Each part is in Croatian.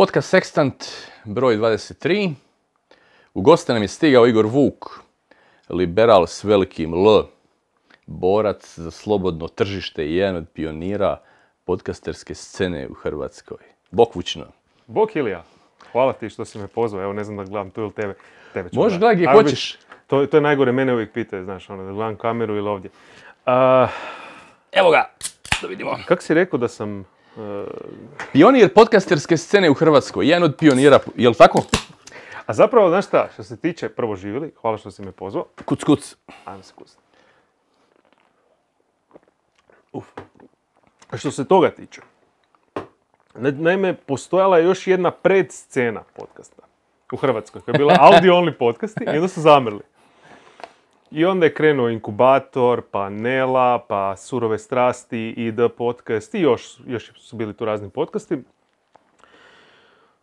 Podcast Sextant broj 23. U goste nam je stigao Igor Vuk, liberal s velikim L, borac za slobodno tržište i jedan od pionira podcasterske scene u Hrvatskoj. Bok Vučno. Bok Ilija. Hvala ti što si me pozvao. Evo ne znam da gledam tu ili tebe. tebe Možeš gledati hoćeš. To, je najgore, mene uvijek pitaju, znaš, ono, da gledam kameru ili ovdje. Evo ga, da vidimo. Kako si rekao da sam Pionir podcasterske scene u Hrvatskoj, jedan od pionira, jel tako? A zapravo, znaš šta, što se tiče prvo živjeli, hvala što si me pozvao. Kuc, kuc. Ajme se Uf. A što se toga tiče, naime, postojala je još jedna predscena podcasta u Hrvatskoj, koja je bila audio only podcasti i onda su zamrli. I onda je krenuo inkubator, pa Nela, pa Surove strasti i The Podcast i još, još su bili tu razni podcasti.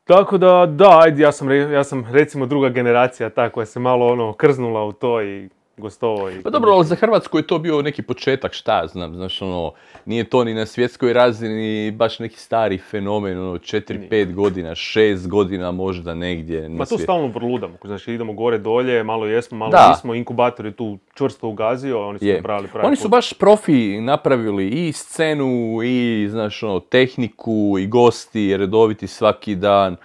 Tako da, da, ajde, ja sam, ja sam recimo druga generacija ta koja se malo ono krznula u to i gostovao i... Pa dobro, ali za Hrvatsku je to bio neki početak, šta znam, znaš ono, nije to ni na svjetskoj razini baš neki stari fenomen, ono, 4 pet godina, šest godina možda negdje. Ma tu stalno vrludamo, znači idemo gore, dolje, malo jesmo, malo nismo, inkubator je tu čvrsto ugazio, oni su je. napravili pravi Oni su baš profi napravili i scenu, i, znaš ono, tehniku, i gosti, redoviti svaki dan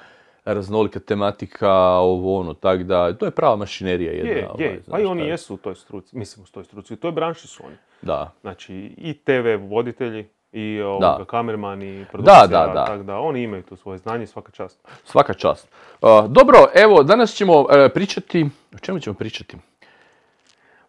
raznolika tematika, ovo ono, tako da, to je prava mašinerija jedna. Je, ovaj, je, pa i oni jesu u toj struci, mislim u toj struci, u toj branši su oni. Da. Znači i TV voditelji, i ovoga, da. kamerman i da, oni imaju to svoje znanje, svaka čast. Svaka čast. Uh, dobro, evo, danas ćemo e, pričati, o čemu ćemo pričati?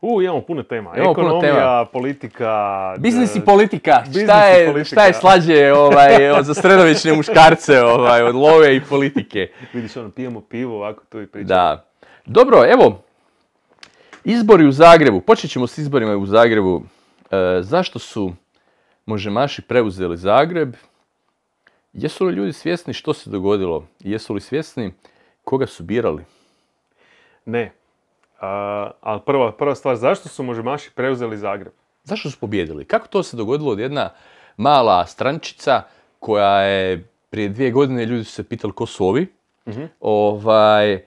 U, imamo puno tema. Imamo Ekonomija, puno tema. politika... Biznis i politika. šta, je, šta je slađe ovaj, za sredovične muškarce ovaj, od love i politike? Vidiš, ono, pijemo pivo ovako tu i pričamo. Da. Dobro, evo, izbori u Zagrebu. Počet ćemo s izborima u Zagrebu. E, zašto su možemaši preuzeli Zagreb? Jesu li ljudi svjesni što se dogodilo? Jesu li svjesni koga su birali? Ne, ali prva, stvar, zašto su Možemaši preuzeli Zagreb? Zašto su pobjedili? Kako to se dogodilo od jedna mala strančica koja je prije dvije godine ljudi su se pitali ko su ovi, mhm. ovaj,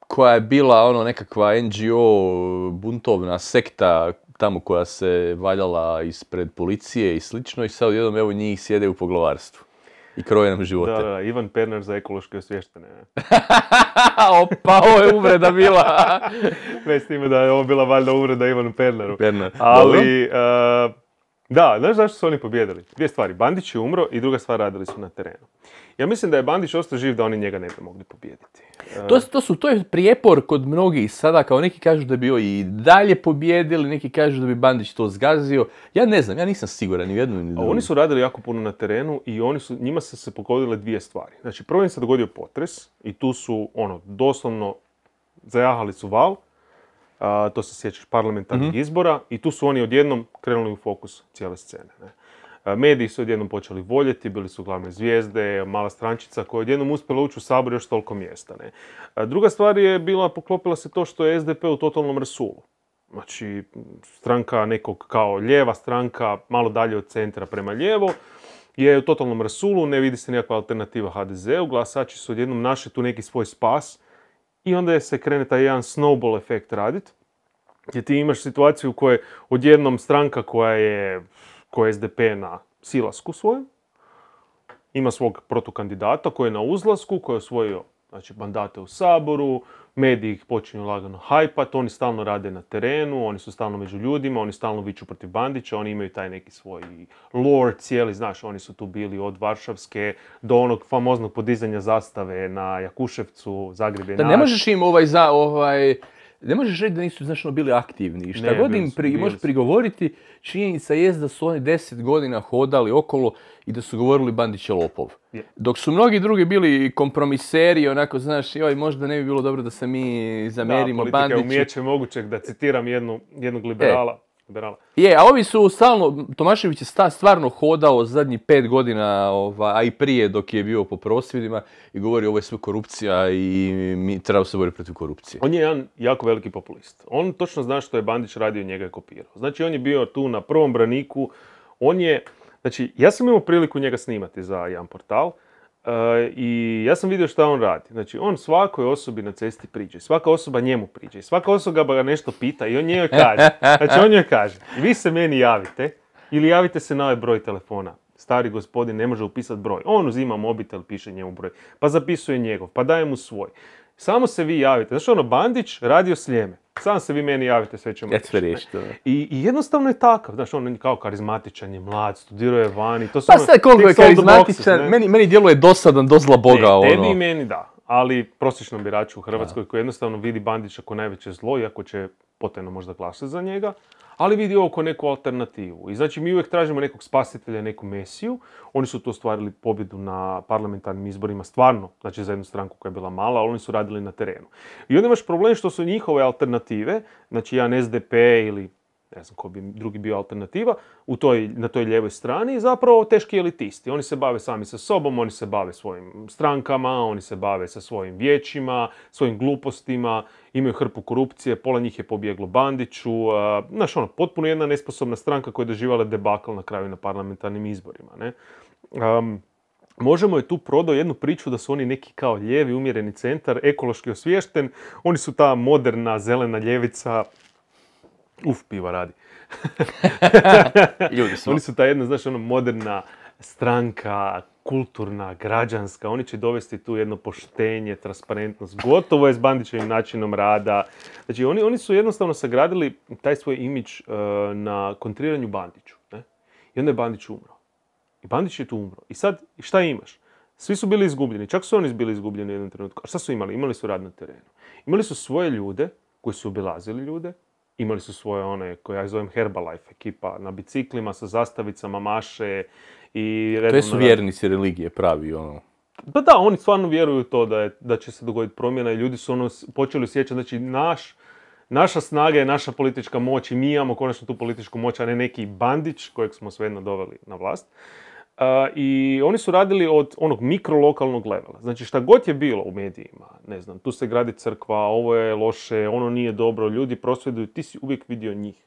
koja je bila ono nekakva NGO buntovna sekta tamo koja se valjala ispred policije i slično i sad jednom evo njih sjede u poglavarstvu. I kroje nam živote. Da, da, Ivan Pernar za ekološke osvještene. Opa, ovo je uvreda bila. ne s da je ovo bila valjda uvreda Ivanu Pernaru. Pernar. Ali, eh, da, znaš zašto su oni pobjedili? Dvije stvari, Bandić je umro i druga stvar radili su na terenu. Ja mislim da je Bandić ostao živ da oni njega ne bi mogli pobijediti. E, to, to, su, to je prijepor kod mnogih sada, kao neki kažu da bi i dalje pobjedili, neki kažu da bi Bandić to zgazio. Ja ne znam, ja nisam siguran ni jednu ni Oni su radili jako puno na terenu i oni su, njima su se pogodile dvije stvari. Znači, prvo im se dogodio potres i tu su ono, doslovno zajahali su val to se sjećaš parlamentarnih mhm. izbora i tu su oni odjednom krenuli u fokus cijele scene. Ne? Mediji su odjednom počeli voljeti, bili su glavne zvijezde, mala strančica koja je odjednom uspjela ući u sabor još toliko mjesta. Ne? druga stvar je bila, poklopila se to što je SDP u totalnom rasulu. Znači, stranka nekog kao lijeva stranka, malo dalje od centra prema lijevo, je u totalnom rasulu, ne vidi se nikakva alternativa HDZ-u, glasači su odjednom našli tu neki svoj spas, i onda se krene taj jedan snowball efekt radit, gdje ti imaš situaciju u kojoj odjednom stranka koja je, SDP na silasku svoju, ima svog protukandidata koji je na uzlasku, koji je osvojio znači, mandate u Saboru, mediji ih počinju lagano hajpat, oni stalno rade na terenu, oni su stalno među ljudima, oni stalno viču protiv Bandića, oni imaju taj neki svoj lore cijeli, znaš, oni su tu bili od Varšavske do onog famoznog podizanja zastave na Jakuševcu, Zagreb je Da ne možeš im ovaj, za, ovaj, ne možeš reći da nisu znaš, ono, bili aktivni. I šta god im možeš prigovoriti, činjenica je da su oni deset godina hodali okolo i da su govorili Bandić je lopov. Dok su mnogi drugi bili kompromiseri, onako, znaš, joj, možda ne bi bilo dobro da se mi zamerimo Bandiću. Da, politika umijeće mogućeg, da citiram jednog liberala. Je, a ovi su stalno, Tomašević je stvarno hodao zadnjih pet godina, ovaj, a i prije dok je bio po prosvjedima i govori ovo je sve korupcija i mi trebamo se boriti protiv korupcije. On je jedan jako veliki populist. On točno zna što je Bandić radio i njega je kopirao. Znači on je bio tu na prvom braniku, on je Znači, ja sam imao priliku njega snimati za jedan portal eh, i ja sam vidio šta on radi. Znači, on svakoj osobi na cesti priđe, svaka osoba njemu priđe, svaka osoba ga nešto pita i on njoj kaže. Znači, on njoj kaže, vi se meni javite ili javite se na ovaj broj telefona. Stari gospodin ne može upisati broj. On uzima mobitel, piše njemu broj, pa zapisuje njegov, pa daje mu svoj. Samo se vi javite. Znaš ono, Bandić radio Sljeme. Sam se vi meni javite, sve ćemo ja I, I jednostavno je takav, znaš, on kao karizmatičan, je mlad, studirao je vani, to su Pa ono, koliko je karizmatičan, meni, meni djeluje dosadan, dozla boga, ne, ono. i meni, da ali prosječnom biraču u Hrvatskoj koji jednostavno vidi Bandića kao najveće zlo, iako će potajno možda glasati za njega, ali vidi ovo kao neku alternativu. I znači mi uvijek tražimo nekog spasitelja, neku mesiju. Oni su to ostvarili pobjedu na parlamentarnim izborima stvarno, znači za jednu stranku koja je bila mala, ali oni su radili na terenu. I onda imaš problem što su njihove alternative, znači jedan SDP ili ne znam ko bi drugi bio alternativa, u toj, na toj ljevoj strani zapravo teški elitisti. Oni se bave sami sa sobom, oni se bave svojim strankama, oni se bave sa svojim vijećima, svojim glupostima, imaju hrpu korupcije, pola njih je pobjeglo Bandiću. Znaš, ono, potpuno jedna nesposobna stranka koja je doživala debakl na kraju na parlamentarnim izborima. Ne? Možemo je tu prodao jednu priču da su oni neki kao lijevi umjereni centar, ekološki osviješten. Oni su ta moderna zelena ljevica uf, piva radi. Ljudi Oni su ta jedna, znaš, ono, moderna stranka, kulturna, građanska. Oni će dovesti tu jedno poštenje, transparentnost. Gotovo je s Bandićevim načinom rada. Znači, oni, oni su jednostavno sagradili taj svoj imidž e, na kontriranju Bandiću. Ne? I onda je Bandić umro. I Bandić je tu umro. I sad, šta imaš? Svi su bili izgubljeni, čak su oni bili izgubljeni u jednom trenutku. A šta su imali? Imali su rad na terenu. Imali su svoje ljude koji su obilazili ljude, imali su svoje one koje ja zovem Herbalife ekipa na biciklima sa zastavicama maše i redom... To su vjernici religije pravi ono. Pa da, oni stvarno vjeruju to da, je, da će se dogoditi promjena i ljudi su ono počeli osjećati, znači naš, naša snaga je naša politička moć i mi imamo konačno tu političku moć, a ne neki bandić kojeg smo svejedno doveli na vlast. I oni su radili od onog mikrolokalnog levela. Znači šta god je bilo u medijima, ne znam, tu se gradi crkva, ovo je loše, ono nije dobro, ljudi prosvjeduju, ti si uvijek vidio njih.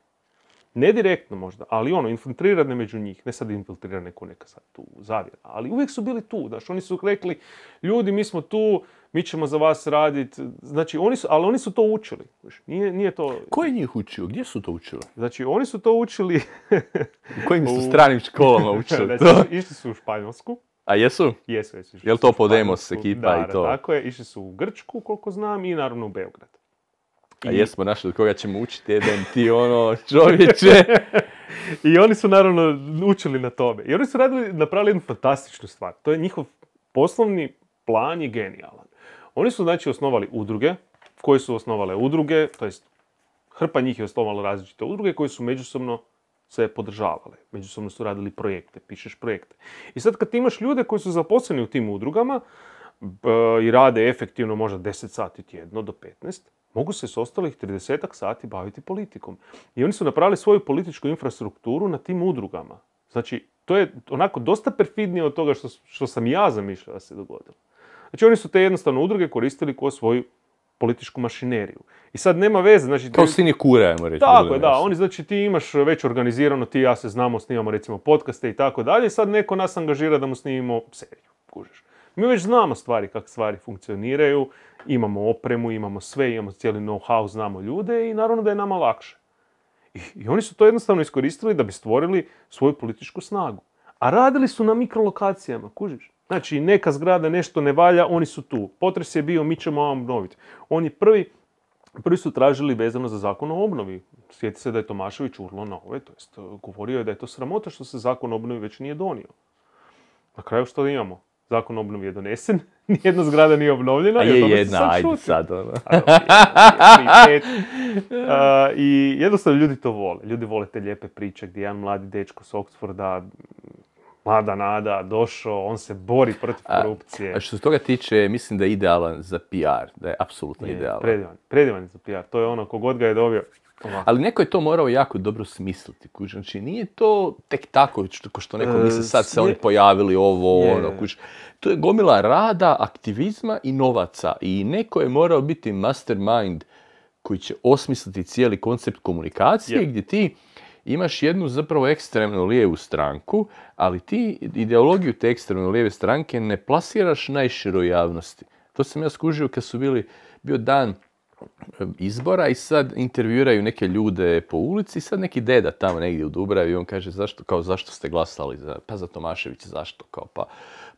Ne direktno možda, ali ono, infiltrirane među njih, ne sad infiltrirane ko neka sad tu zavjera, ali uvijek su bili tu, znaš, oni su rekli, ljudi, mi smo tu, mi ćemo za vas raditi. Znači, oni su, ali oni su to učili. Nije, nije to... Ko je njih učio? Gdje su to učili? Znači, oni su to učili... u kojim su stranim školama učili znači, išli su u Španjolsku. A jesu? Jesu, jesu. Jel to Podemos ekipa i to? Da, tako je. Išli su u Grčku, koliko znam, i naravno u Beograd. A jesmo našli od koga ćemo učiti jedan ti ono čovječe. I oni su naravno učili na tome. I oni su radili, napravili jednu fantastičnu stvar. To je njihov poslovni plan je genijalan. Oni su znači osnovali udruge, koje su osnovale udruge, to jest hrpa njih je osnovala različite udruge koje su međusobno se podržavale. Međusobno su radili projekte, pišeš projekte. I sad kad imaš ljude koji su zaposleni u tim udrugama i rade efektivno možda 10 sati tjedno do 15, mogu se s ostalih 30 sati baviti politikom. I oni su napravili svoju političku infrastrukturu na tim udrugama. Znači, to je onako dosta perfidnije od toga što, što sam ja zamišljao da se dogodilo. Znači oni su te jednostavno udruge koristili kao svoju političku mašineriju. I sad nema veze, znači... Kao sinje kura, ajmo reći. Tako je, da, oni, znači ti imaš već organizirano, ti i ja se znamo, snimamo recimo podcaste i tako dalje, i sad neko nas angažira da mu snimimo seriju, kužiš. Mi već znamo stvari, kako stvari funkcioniraju, imamo opremu, imamo sve, imamo cijeli know-how, znamo ljude i naravno da je nama lakše. I, I oni su to jednostavno iskoristili da bi stvorili svoju političku snagu. A radili su na mikrolokacijama, kužiš. Znači, neka zgrada nešto ne valja, oni su tu. Potres je bio, mi ćemo vam obnoviti. Oni prvi, prvi su tražili vezano za zakon o obnovi. Sjeti se da je Tomašević urlo na ove, to jest govorio je da je to sramota što se zakon o obnovi već nije donio. Na kraju što imamo? Zakon o obnovi je donesen, nijedna zgrada nije obnovljena. A je jedna, ajde sad. I jednostavno ljudi to vole. Ljudi vole te lijepe priče gdje jedan mladi dečko s Oxforda mlada nada, došao, on se bori protiv korupcije. A, što se toga tiče, mislim da je idealan za PR, da je apsolutno idealan. Predivan, predivan je za PR, to je ono, kogod ga je dobio, Ali neko je to morao jako dobro smisliti, kuć. Znači, nije to tek tako, ko što neko misli sad se e, oni pojavili ovo, ono, kuć. To je gomila rada, aktivizma i novaca. I neko je morao biti mastermind koji će osmisliti cijeli koncept komunikacije gdje ti imaš jednu zapravo ekstremno lijevu stranku, ali ti ideologiju te ekstremno lijeve stranke ne plasiraš najširoj javnosti. To sam ja skužio kad su bili, bio dan eh, izbora i sad intervjuiraju neke ljude po ulici i sad neki deda tamo negdje u Dubravi i on kaže zašto, kao zašto ste glasali za, pa za Tomašević, zašto kao pa,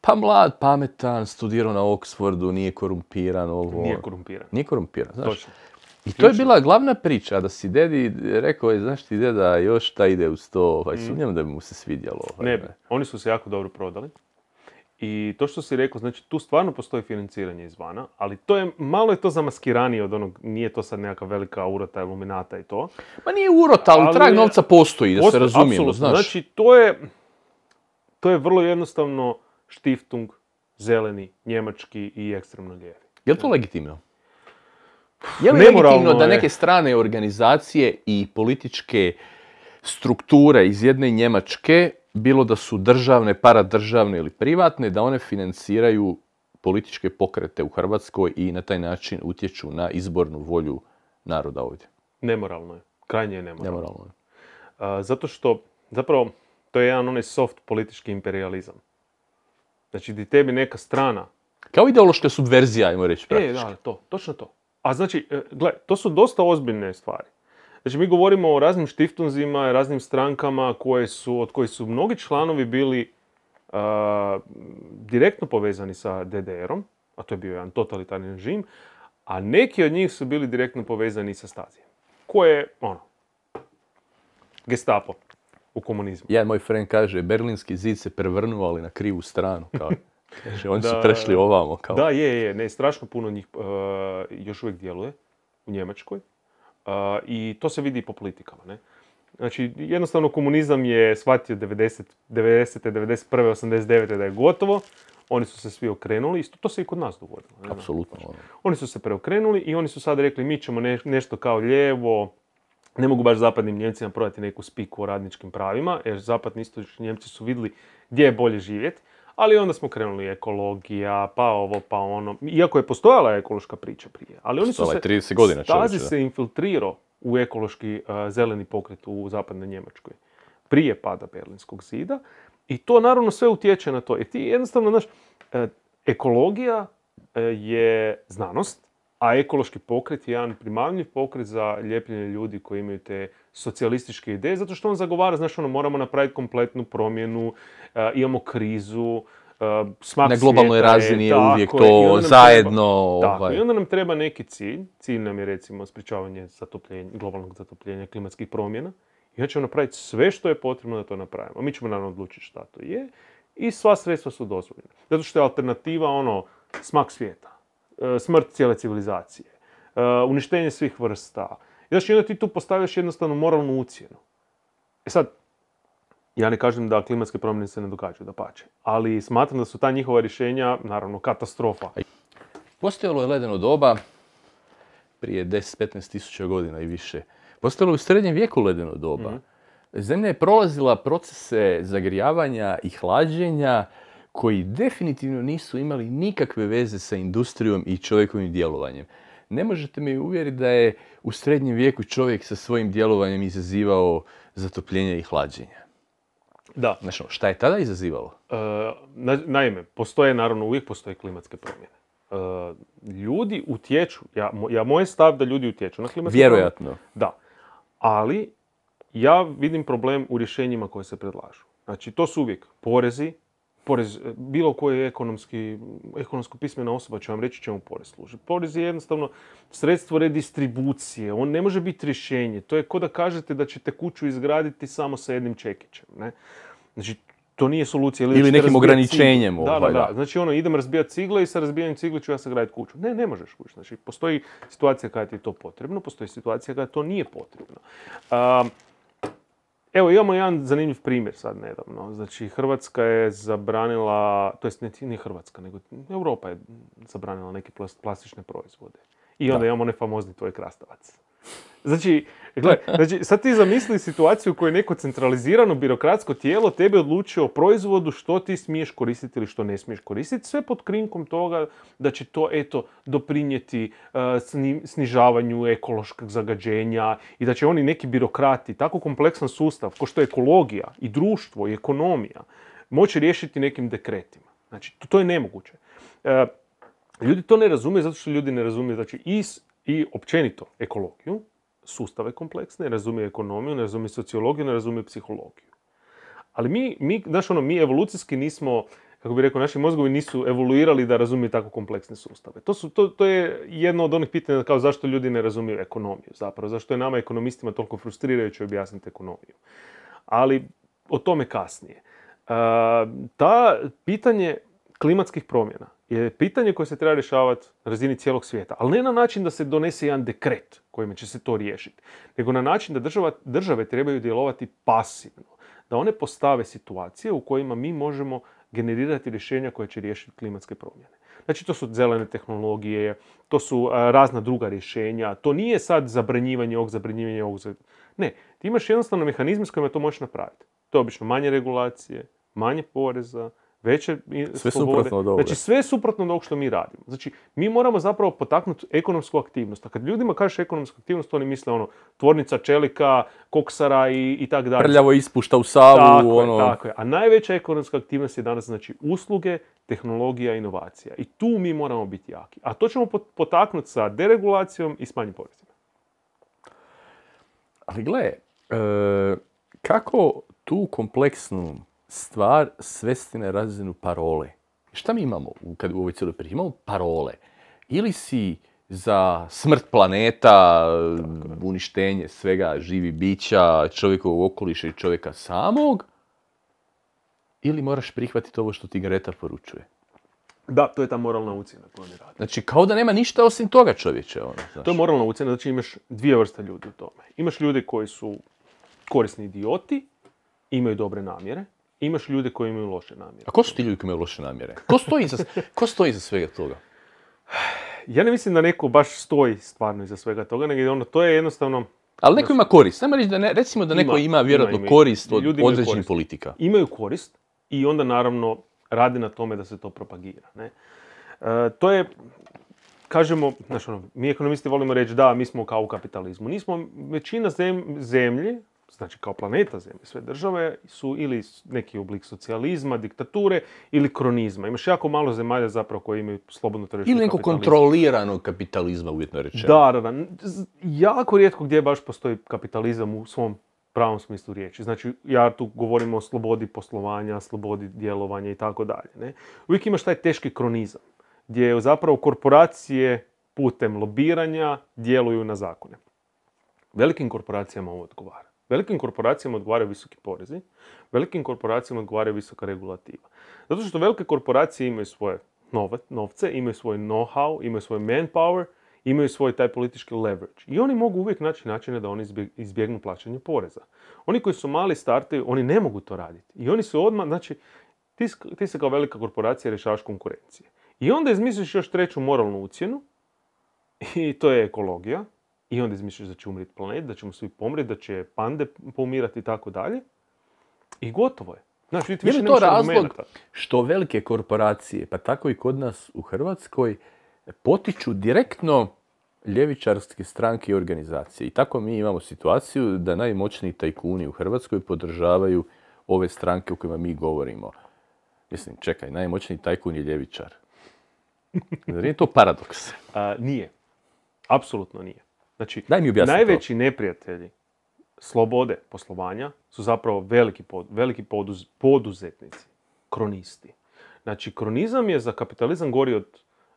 pa mlad, pametan, studirao na Oxfordu, nije korumpiran ovo. Nije ono. korumpiran. Nije korumpiran, znaš. Točno. I to je bila glavna priča, da si dedi rekao je, znaš ti deda, još ta ide uz to, ovaj, mm. sumnjam da bi mu se svidjelo. Ovaj, ne, oni su se jako dobro prodali. I to što si rekao, znači tu stvarno postoji financiranje izvana, ali to je, malo je to zamaskiranije od onog, nije to sad nekakva velika urota, iluminata i to. Ma nije urota, ali, trag novca postoji, da se razumijemo, Znači, to je, to je vrlo jednostavno štiftung, zeleni, njemački i ekstremno lijevi. Je li to legitimno? Je li legitimno da neke strane organizacije i političke strukture iz jedne Njemačke, bilo da su državne, paradržavne ili privatne, da one financiraju političke pokrete u Hrvatskoj i na taj način utječu na izbornu volju naroda ovdje? Nemoralno je. Krajnje je nemoralno. nemoralno zato što, zapravo, to je jedan onaj soft politički imperializam. Znači, gdje tebi neka strana... Kao ideološka subverzija, ajmo reći, e, praktički. E, da, to. Točno to. A znači, e, gle, to su dosta ozbiljne stvari. Znači, mi govorimo o raznim štiftunzima, raznim strankama koje su, od kojih su mnogi članovi bili uh, direktno povezani sa DDR-om, a to je bio jedan totalitarni režim, a neki od njih su bili direktno povezani sa Stazijem. Koje je, ono, gestapo u komunizmu. Ja, moj friend kaže, berlinski zid se prevrnuo, ali na krivu stranu. Kao oni da, su prešli ovamo. Kao. Da, je, je. Ne, strašno puno njih e, još uvijek djeluje u Njemačkoj. E, I to se vidi po politikama. Ne? Znači, jednostavno komunizam je shvatio 90, 90. 91. 89. da je gotovo. Oni su se svi okrenuli, isto to se i kod nas dogodilo. Apsolutno. oni su se preokrenuli i oni su sad rekli mi ćemo nešto kao lijevo, ne mogu baš zapadnim Njemcima prodati neku spiku o radničkim pravima, jer zapadni istočni Njemci su vidjeli gdje je bolje živjeti ali onda smo krenuli ekologija, pa ovo, pa ono. Iako je postojala ekološka priča prije, ali oni su se... 30 Stazi se infiltrirao u ekološki e, zeleni pokret u zapadnoj Njemačkoj prije pada Berlinskog zida i to naravno sve utječe na to. Jer ti jednostavno, znaš, e, ekologija e, je znanost, a ekološki pokret je jedan primamljiv pokret za ljepljenje ljudi koji imaju te socijalističke ideje, zato što on zagovara, znaš, ono, moramo napraviti kompletnu promjenu, eh, imamo krizu, eh, smak Na globalnoj razini je, uvijek to zajedno... Ovaj. Tako, i onda nam treba neki cilj. Cilj nam je, recimo, sprječavanje globalnog zatopljenja klimatskih promjena. I onda ćemo napraviti sve što je potrebno da to napravimo. Mi ćemo, naravno, odlučiti šta to je. I sva sredstva su dozvoljena. Zato što je alternativa, ono, smak svijeta. Eh, smrt cijele civilizacije. Uništenje svih vrsta. Znaš, i onda ti tu postavljaš jednostavno moralnu ucijenu. E sad, ja ne kažem da klimatske promjene se ne događaju, da pače. Ali smatram da su ta njihova rješenja, naravno, katastrofa. Postojalo je ledeno doba prije 10-15 tisuća godina i više. Postojalo je u srednjem vijeku ledeno doba. Mhm. Zemlja je prolazila procese zagrijavanja i hlađenja koji definitivno nisu imali nikakve veze sa industrijom i čovjekovim djelovanjem ne možete mi uvjeriti da je u srednjem vijeku čovjek sa svojim djelovanjem izazivao zatopljenje i hlađenje. Da. Znači, šta je tada izazivalo? E, naime, postoje, naravno, uvijek postoje klimatske promjene. E, ljudi utječu, ja, ja moj stav da ljudi utječu na klimatske Vjerojatno. Da. Ali, ja vidim problem u rješenjima koje se predlažu. Znači, to su uvijek porezi, porez, e, bilo koji ekonomsko pismena osoba će vam reći čemu porez služi. Porez je jednostavno sredstvo redistribucije, on ne može biti rješenje. To je ko da kažete da ćete kuću izgraditi samo sa jednim čekićem. Ne? Znači, to nije solucija. Ili, nekim ograničenjem. Ovaj, da, da, Znači ono, idem razbijati cigle i sa razbijanjem cigle ću ja sagraditi kuću. Ne, ne možeš kuću. Znači, postoji situacija kada ti je to potrebno, postoji situacija kada to nije potrebno. Evo, imamo jedan zanimljiv primjer sad nedavno. Znači, Hrvatska je zabranila, to jest ne, Hrvatska, nego Europa je zabranila neke plastične proizvode. I onda da. imamo onaj famozni tvoj krastavac. Znači, znači, sad ti zamisli situaciju u kojoj neko centralizirano birokratsko tijelo tebe odlučuje o proizvodu što ti smiješ koristiti ili što ne smiješ koristiti, sve pod krinkom toga da će to eto doprinijeti e, snižavanju ekološkog zagađenja i da će oni neki birokrati, tako kompleksan sustav ko što je ekologija i društvo i ekonomija, moći riješiti nekim dekretima. Znači, to, je nemoguće. Uh, ljudi to ne razumiju zato što ljudi ne razumiju znači, i općenito ekologiju, sustave kompleksne, ne razumije ekonomiju, ne razumije sociologiju, ne razumije psihologiju. Ali mi, mi, znaš ono, mi evolucijski nismo, kako bi rekao, naši mozgovi nisu evoluirali da razumiju tako kompleksne sustave. To, su, to, to je jedno od onih pitanja kao zašto ljudi ne razumiju ekonomiju zapravo, zašto je nama ekonomistima toliko frustrirajuće objasniti ekonomiju. Ali o tome kasnije. ta pitanje klimatskih promjena je pitanje koje se treba rješavati na razini cijelog svijeta. Ali ne na način da se donese jedan dekret kojim će se to riješiti, nego na način da država, države trebaju djelovati pasivno. Da one postave situacije u kojima mi možemo generirati rješenja koje će riješiti klimatske promjene. Znači to su zelene tehnologije, to su razna druga rješenja, to nije sad zabranjivanje ovog, zabranjivanje ovog. Ne, ti imaš jednostavno mehanizme s kojima to možeš napraviti. To je obično manje regulacije, manje poreza, veće sve slobode. Suprotno znači sve suprotno od što mi radimo. Znači mi moramo zapravo potaknuti ekonomsku aktivnost. A kad ljudima kažeš ekonomsku aktivnost, oni misle ono tvornica čelika, koksara i, i tak dalje. Prljavo ispušta u savu. Tako, ono... je, tako je. A najveća ekonomska aktivnost je danas znači usluge, tehnologija, inovacija. I tu mi moramo biti jaki. A to ćemo potaknuti sa deregulacijom i smanjim porezima. Ali gle, e, kako tu kompleksnu stvar svesti na razinu parole. Šta mi imamo kad u ovoj cijeloj priči? Imamo parole. Ili si za smrt planeta, uništenje svega živi bića, čovjekovog okoliša i čovjeka samog, ili moraš prihvatiti ovo što ti Greta poručuje. Da, to je ta moralna ucjena Znači, kao da nema ništa osim toga čovječe. Ono, to je moralna ucjena, znači imaš dvije vrste ljudi u tome. Imaš ljude koji su korisni idioti, imaju dobre namjere, imaš ljude koji imaju loše namjere. A ko su ti ljudi koji imaju loše namjere? Ko stoji iza, ko stoji svega toga? Ja ne mislim da neko baš stoji stvarno iza svega toga, nego ono, to je jednostavno... Ali neko ima korist. Nema reći da ne, recimo da neko ima, ima vjerojatno korist od određenih politika. Imaju korist i onda naravno rade na tome da se to propagira. Ne? E, to je, kažemo, ono, mi ekonomisti volimo reći da, mi smo kao u kapitalizmu. Nismo, većina zemlje, znači kao planeta zemlje, sve države su ili neki oblik socijalizma, diktature ili kronizma. Imaš jako malo zemalja zapravo koje imaju slobodno tržišno Ili nekog kontroliranog kapitalizma, uvjetno rečeno. Da, da, da. Jako rijetko gdje baš postoji kapitalizam u svom pravom smislu riječi. Znači, ja tu govorim o slobodi poslovanja, slobodi djelovanja i tako dalje. Uvijek imaš taj teški kronizam, gdje zapravo korporacije putem lobiranja djeluju na zakone. Velikim korporacijama ovo odgovara. Velikim korporacijama odgovaraju visoki porezi, velikim korporacijama odgovaraju visoka regulativa. Zato što velike korporacije imaju svoje novce, imaju svoj know-how, imaju svoj manpower, imaju svoj taj politički leverage. I oni mogu uvijek naći načine da oni izbjegnu plaćanje poreza. Oni koji su mali startaju, oni ne mogu to raditi. I oni su odmah, znači, ti, se kao velika korporacija rješavaš konkurencije. I onda izmisliš još treću moralnu ucjenu, i to je ekologija, i onda izmišljaš da će umrijeti planet, da ćemo svi pomrijeti, da će pande pomirati i tako dalje. I gotovo je. znači ti više to razlog što velike korporacije, pa tako i kod nas u Hrvatskoj, potiču direktno ljevičarske stranke i organizacije. I tako mi imamo situaciju da najmoćniji tajkuni u Hrvatskoj podržavaju ove stranke o kojima mi govorimo. Mislim, čekaj, najmoćniji tajkun je ljevičar. Znači, nije to paradoks? nije. Apsolutno nije. Znači, najveći neprijatelji slobode poslovanja su zapravo veliki, veliki poduzetnici, kronisti. Znači, kronizam je za kapitalizam gori od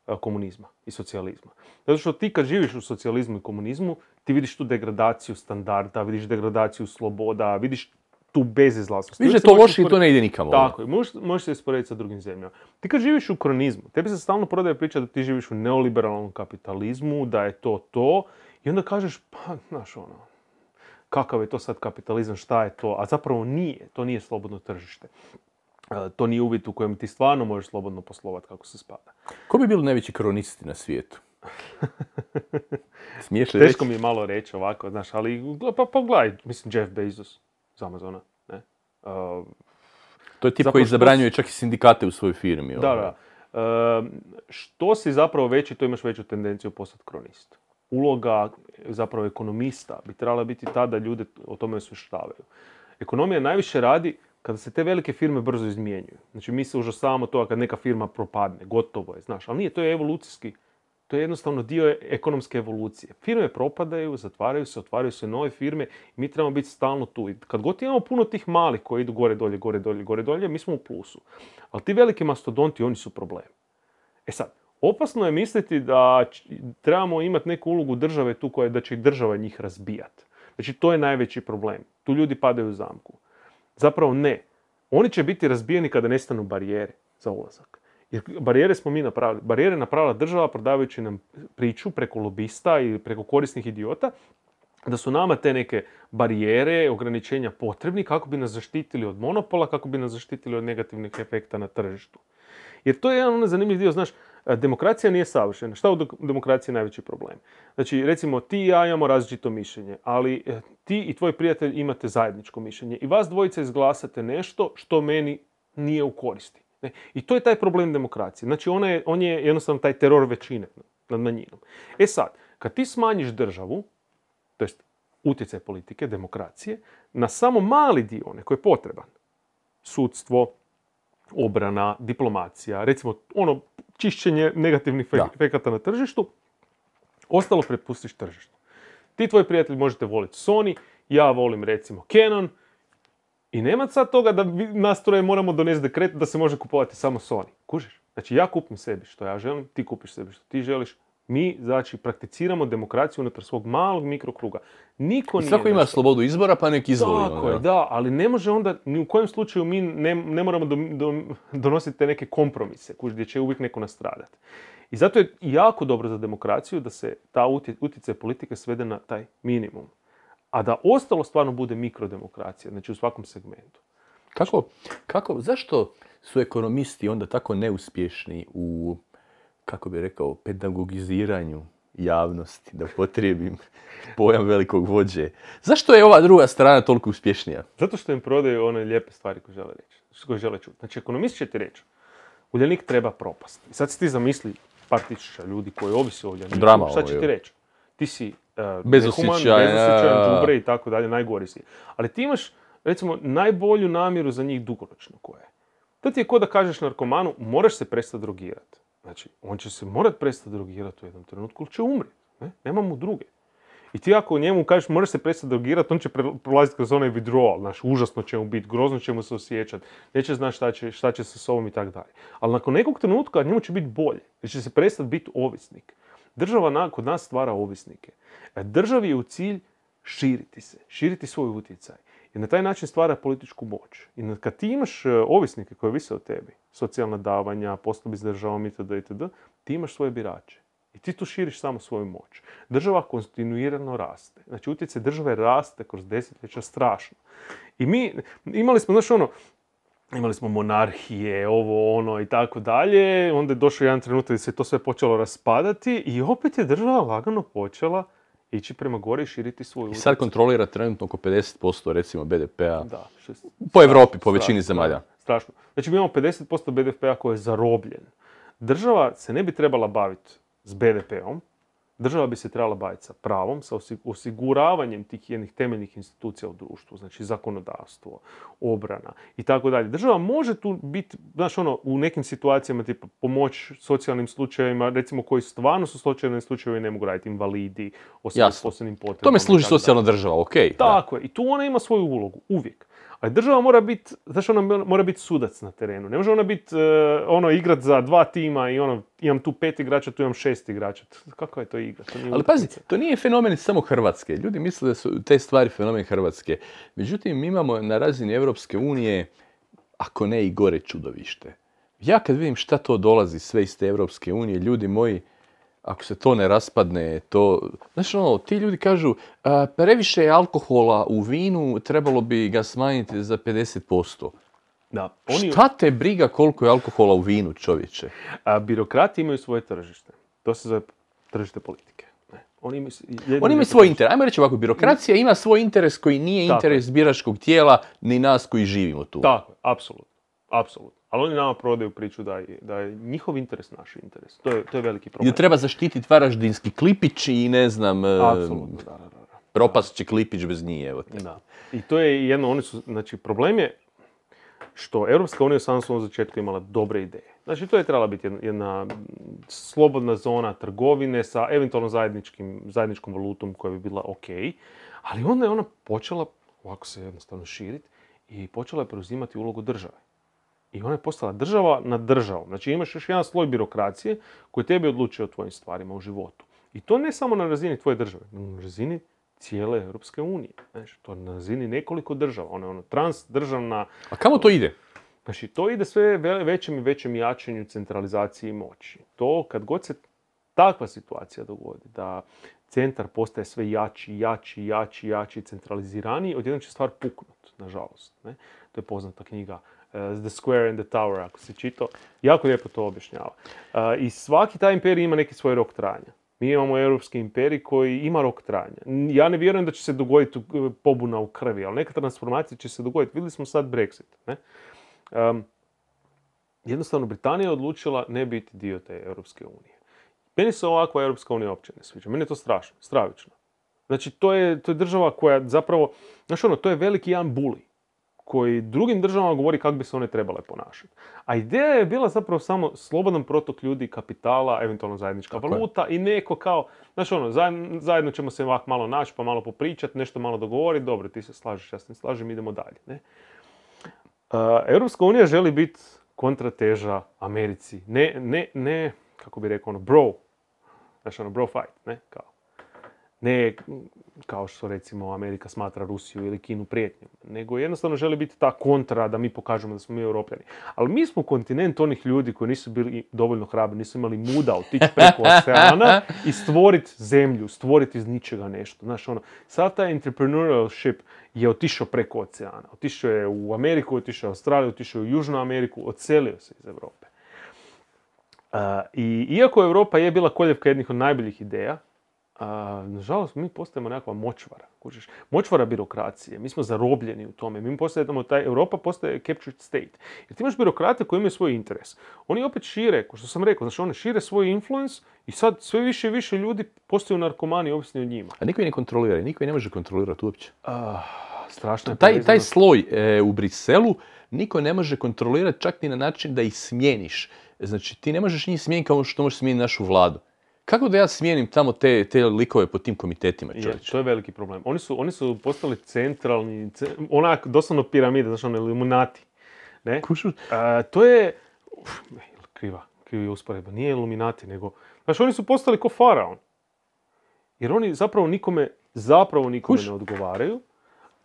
e, komunizma i socijalizma. Zato što ti kad živiš u socijalizmu i komunizmu, ti vidiš tu degradaciju standarda, vidiš degradaciju sloboda, vidiš tu bezizlaznost. Vidiš da to loše i to ne ide nikamo. Ono. Tako je, možeš se isporediti sa drugim zemljama. Ti kad živiš u kronizmu, tebi se stalno prodaje priča da ti živiš u neoliberalnom kapitalizmu, da je to to, i onda kažeš, pa, znaš, ono, kakav je to sad kapitalizam, šta je to? A zapravo nije, to nije slobodno tržište. E, to nije uvjet u kojem ti stvarno možeš slobodno poslovati kako se spada. Ko bi bilo najveći kronisti na svijetu? Smiješ Teško mi je malo reći ovako, znaš, ali pa, pa mislim Jeff Bezos iz Amazona, ne? E, to je tip koji zabranjuje čak i sindikate u svojoj firmi. Da, ono. da. E, što si zapravo veći, to imaš veću tendenciju postati kronist uloga zapravo ekonomista bi trebala biti ta da ljude o tome osvještavaju. Ekonomija najviše radi kada se te velike firme brzo izmjenjuju. Znači mi se užasavamo toga kad neka firma propadne, gotovo je, znaš, ali nije, to je evolucijski, to je jednostavno dio e, ekonomske evolucije. Firme propadaju, zatvaraju se, otvaraju se nove firme i mi trebamo biti stalno tu. I kad god imamo puno tih malih koji idu gore dolje, gore dolje, gore dolje, mi smo u plusu. Ali ti veliki mastodonti, oni su problem. E sad, opasno je misliti da trebamo imati neku ulogu države tu koja je da će država njih razbijati. Znači to je najveći problem. Tu ljudi padaju u zamku. Zapravo ne. Oni će biti razbijeni kada nestanu barijere za ulazak. Jer barijere smo mi napravili. Barijere napravila država prodavajući nam priču preko lobista i preko korisnih idiota da su nama te neke barijere, ograničenja potrebni kako bi nas zaštitili od monopola, kako bi nas zaštitili od negativnih efekta na tržištu. Jer to je jedan onaj zanimljiv dio, znaš, E, demokracija nije savršena. Šta u demokraciji je najveći problem? Znači, recimo, ti i ja imamo različito mišljenje, ali e, ti i tvoj prijatelj imate zajedničko mišljenje i vas dvojica izglasate nešto što meni nije u koristi. I to je taj problem demokracije. Znači, on je jednostavno taj teror većine nad manjinom. E sad, kad ti smanjiš državu, to jest utjecaj politike, demokracije, na samo mali dio, onaj koji je potreban, sudstvo, obrana, diplomacija, recimo ono čišćenje negativnih efekata na tržištu, ostalo prepustiš tržištu. Ti tvoji prijatelji možete voliti Sony, ja volim recimo Canon i nema sad toga da nastroje moramo donesti dekret da se može kupovati samo Sony. Kužeš? Znači ja kupim sebi što ja želim, ti kupiš sebi što ti želiš, mi, znači, prakticiramo demokraciju unutar svog malog mikrokruga. Niko nije... Svako ima slobodu izbora, pa nek izvoli. je, da, ali ne može onda, ni u kojem slučaju mi ne, moramo donositi te neke kompromise, gdje će uvijek neko nastradati. I zato je jako dobro za demokraciju da se ta utjecaj politike svede na taj minimum. A da ostalo stvarno bude mikrodemokracija, znači u svakom segmentu. kako, zašto su ekonomisti onda tako neuspješni u kako bi rekao, pedagogiziranju javnosti, da potrebim pojam velikog vođe. Zašto je ova druga strana toliko uspješnija? Zato što im prodaju one lijepe stvari koje žele reći, koje žele čuti. Znači, ekonomist će ti reći, uljenik treba propast. I sad si ti zamisli par tisuća ljudi koji ovisi o uljeniku. Drama šta će ti reći? Ti si e, uh, džubre i tako dalje, najgori si. Ali ti imaš, recimo, najbolju namjeru za njih dugoročno koje je. To ti je ko da kažeš narkomanu, moraš se prestati drogirati. Znači, on će se morat prestati drogirati u jednom trenutku ili će umrijeti. Ne? Nema mu druge. I ti ako njemu kažeš moraš se prestati drogirati, on će prolaziti kroz onaj withdrawal, znači užasno će mu biti, grozno će mu se osjećati, neće znaš šta će, šta će sa sobom i tako dalje. Ali nakon nekog trenutka njemu će biti bolje, jer će se prestati biti ovisnik. Država na, kod nas stvara ovisnike. E, državi je u cilj širiti se, širiti svoj utjecaj. I na taj način stvara političku moć. I kad ti imaš e, ovisnike koji vise o tebi, socijalna davanja, poslovi s državom itd. itd. Ti imaš svoje birače. I ti tu širiš samo svoju moć. Država kontinuirano raste. Znači, utjecaj države raste kroz desetljeća strašno. I mi imali smo, znaš ono, imali smo monarhije, ovo, ono i tako dalje. Onda je došao jedan trenutak gdje se to sve počelo raspadati i opet je država lagano počela ići prema gore i širiti svoju I sad kontrolira trenutno oko 50% recimo BDP-a po Europi, po većini zemalja. Strašno. Znači mi imamo 50% BDP-a koji je zarobljen. Država se ne bi trebala baviti s BDP-om, Država bi se trebala baviti sa pravom, sa osiguravanjem tih jednih temeljnih institucija u društvu, znači zakonodavstvo, obrana i tako dalje. Država može tu biti, znaš ono, u nekim situacijama tipa pomoć socijalnim slučajevima, recimo koji stvarno su socijalni slučajevi ne mogu raditi, invalidi, osim s potrebama. Tome služi socijalna država, ok. Tako je, i tu ona ima svoju ulogu, uvijek. Ali država mora biti, znaš ona mora biti sudac na terenu, ne može ona biti, e, ono, igrat za dva tima i ono, imam tu pet igrača, tu imam šest igrača. Kako je to igra? To nije Ali pazi, to nije fenomen samo Hrvatske. Ljudi misle da su te stvari fenomen Hrvatske. Međutim, mi imamo na razini Europske unije, ako ne i gore čudovište. Ja kad vidim šta to dolazi sve iz te Europske unije, ljudi moji, ako se to ne raspadne, to... Znaš ono, ti ljudi kažu, previše je alkohola u vinu, trebalo bi ga smanjiti za 50%. Da, oni... Šta te briga koliko je alkohola u vinu, čovječe? A, birokrati imaju svoje tržište. To se zove tržište politike. Oni imaju, oni imaju svoj interes. Ajmo reći ovako, birokracija ima svoj interes koji nije interes biračkog tijela ni nas koji živimo tu. Tako, apsolutno. Apsolutno. Ali oni nama prodaju priču da je, da je njihov interes naš interes. To je, to je veliki problem. I treba zaštititi varaždinski klipić i ne znam... Apsolutno, Propast će klipić bez njih, evo Da. I to je jedno, oni su, znači problem je što Europska unija sam u začetku imala dobre ideje. Znači, to je trebala biti jedna, slobodna zona trgovine sa eventualno zajedničkim, zajedničkom valutom koja bi bila ok. Ali onda je ona počela, ovako se jednostavno širiti, i počela je preuzimati ulogu države. I ona je postala država nad državom. Znači imaš još jedan sloj birokracije koji tebi odlučuje o tvojim stvarima u životu. I to ne samo na razini tvoje države, nego na razini cijele Europske unije. znaš, to je na razini nekoliko država. Ona je ono, transdržavna... A kamo to ide? Znači, to ide sve većem i većem jačanju centralizaciji moći. To kad god se takva situacija dogodi, da centar postaje sve jači, jači, jači, jači, centraliziraniji, odjednom će stvar puknut, nažalost. Ne? To je poznata knjiga eh, The Square and the Tower, ako si čitao. Jako lijepo to objašnjava. Eh, I svaki taj imperij ima neki svoj rok trajanja. Mi imamo europski imperij koji ima rok trajanja. Ja ne vjerujem da će se dogoditi uh, pobuna u krvi, ali neka transformacija će se dogoditi. Vidjeli smo sad Brexit. Ne? Um, jednostavno, Britanija je odlučila ne biti dio te Europske unije. Meni se ovakva Europska unija uopće ne sviđa. Meni je to strašno, stravično. Znači, to je, to je država koja zapravo, znaš ono, to je veliki jedan buli koji drugim državama govori kako bi se one trebale ponašati. A ideja je bila zapravo samo slobodan protok ljudi, kapitala, eventualno zajednička valuta i neko kao, znaš ono, zajedno ćemo se ovako malo naći pa malo popričati, nešto malo dogovoriti, dobro ti se slažeš, ja se ne slažem, idemo dalje. Ne? Europska unija želi biti kontrateža Americi. Ne, ne, ne, kako bi rekao ono, bro. Znaš ono, bro fight, ne, kao. Ne kao što recimo Amerika smatra Rusiju ili Kinu prijetnjom, nego jednostavno želi biti ta kontra da mi pokažemo da smo mi europljani. Ali mi smo kontinent onih ljudi koji nisu bili dovoljno hrabri, nisu imali muda otići preko oceana i stvoriti zemlju, stvoriti iz ničega nešto. Znaš, ono, sad taj entrepreneurship je otišao preko oceana. Otišao je u Ameriku, otišao je u Australiju, otišao je u Južnu Ameriku, odselio se iz Europe. I iako Europa je bila koljevka jednih od najboljih ideja, a, nažalost, mi postajemo nekakva močvara. Kužiš? Močvara birokracije. Mi smo zarobljeni u tome. Mi postajemo, taj Europa postaje captured state. Jer ti imaš birokrate koji imaju svoj interes. Oni opet šire, kao što sam rekao, znači oni šire svoj influence i sad sve više i više ljudi postaju narkomani ovisni o njima. A niko ih ne kontrolira, niko je ne može kontrolirati uopće. strašno je taj, taj sloj e, u Briselu niko ne može kontrolirati čak ni na način da ih smijeniš. Znači ti ne možeš njih smijeniti kao što možeš smijeniti našu vladu. Kako da ja smijenim tamo te, te likove po tim komitetima, čovječe? to je veliki problem. Oni su, oni su postali centralni, onak, doslovno piramide, znaš, ono, iluminati. Ne? Kušu? to je, kriva, kriva je usporedba, nije iluminati, nego, znaš, oni su postali ko faraon. Jer oni zapravo nikome, zapravo nikome ne odgovaraju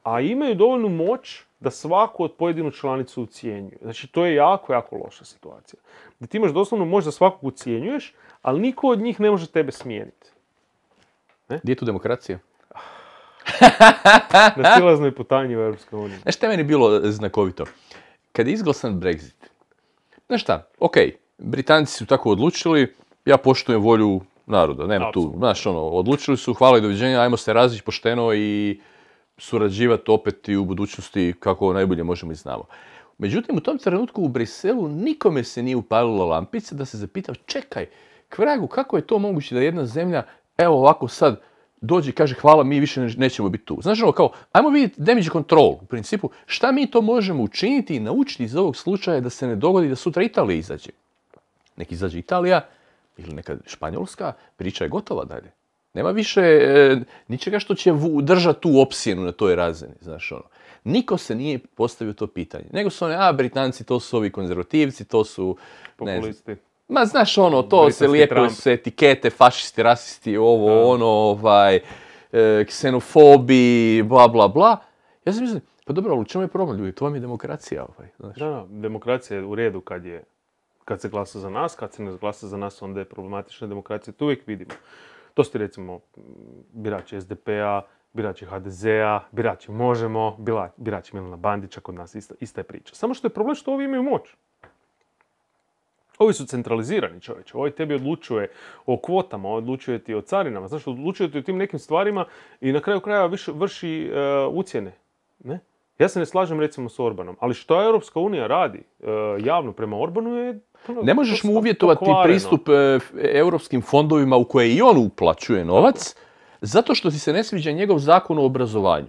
a imaju dovoljnu moć da svaku od pojedinu članicu ucijenjuju. Znači, to je jako, jako loša situacija. Da ti imaš doslovno moć da svakog ucijenjuješ, ali niko od njih ne može tebe smijeniti. Ne? Gdje je tu demokracija? Na silaznoj putanji u EU. Znaš šta je meni bilo znakovito? Kad je izglasan Brexit, znaš šta, ok, Britanci su tako odlučili, ja poštujem volju naroda, nema tu, znaš ono, odlučili su, hvala i doviđenja, ajmo se razići pošteno i surađivati opet i u budućnosti kako najbolje možemo i znamo. Međutim, u tom trenutku u Briselu nikome se nije upalila lampica da se zapitao, čekaj, kvragu, kako je to moguće da jedna zemlja, evo ovako sad, dođe i kaže hvala, mi više nećemo biti tu. Znaš ono kao, ajmo vidjeti damage control u principu, šta mi to možemo učiniti i naučiti iz ovog slučaja da se ne dogodi da sutra Italija izađe. Nek izađe Italija ili neka Španjolska, priča je gotova dalje. Nema više e, ničega što će držati tu opsijenu na toj razini, znaš ono. Niko se nije postavio to pitanje. Nego su oni, a Britanci to su ovi konzervativci, to su... Populisti. ma znaš ono, to se lijepo se etikete, fašisti, rasisti, ovo, ono, ovaj, e, ksenofobi, bla, bla, bla. Ja sam mislim, pa dobro, ali u čemu je problem ljudi? To vam je demokracija, ovaj, znaš. Da, da, demokracija je u redu kad je, kad se glasa za nas, kad se ne glasa za nas, onda je problematična demokracija, to uvijek vidimo. To ste recimo birači SDP-a, birači HDZ-a, birači Možemo, birači Milana Bandića, kod nas ista, je priča. Samo što je problem što ovi imaju moć. Ovi su centralizirani čovječe, ovaj tebi odlučuje o kvotama, odlučuje ti o carinama, znaš, odlučuje ti o tim nekim stvarima i na kraju kraja vrši eh, ucijene, Ne? Ja se ne slažem recimo s Orbanom, ali što Europska unija radi eh, javno prema Orbanu je ne možeš mu uvjetovati pristup e, europskim fondovima u koje i on uplaćuje novac, zato što ti se ne sviđa njegov zakon o obrazovanju.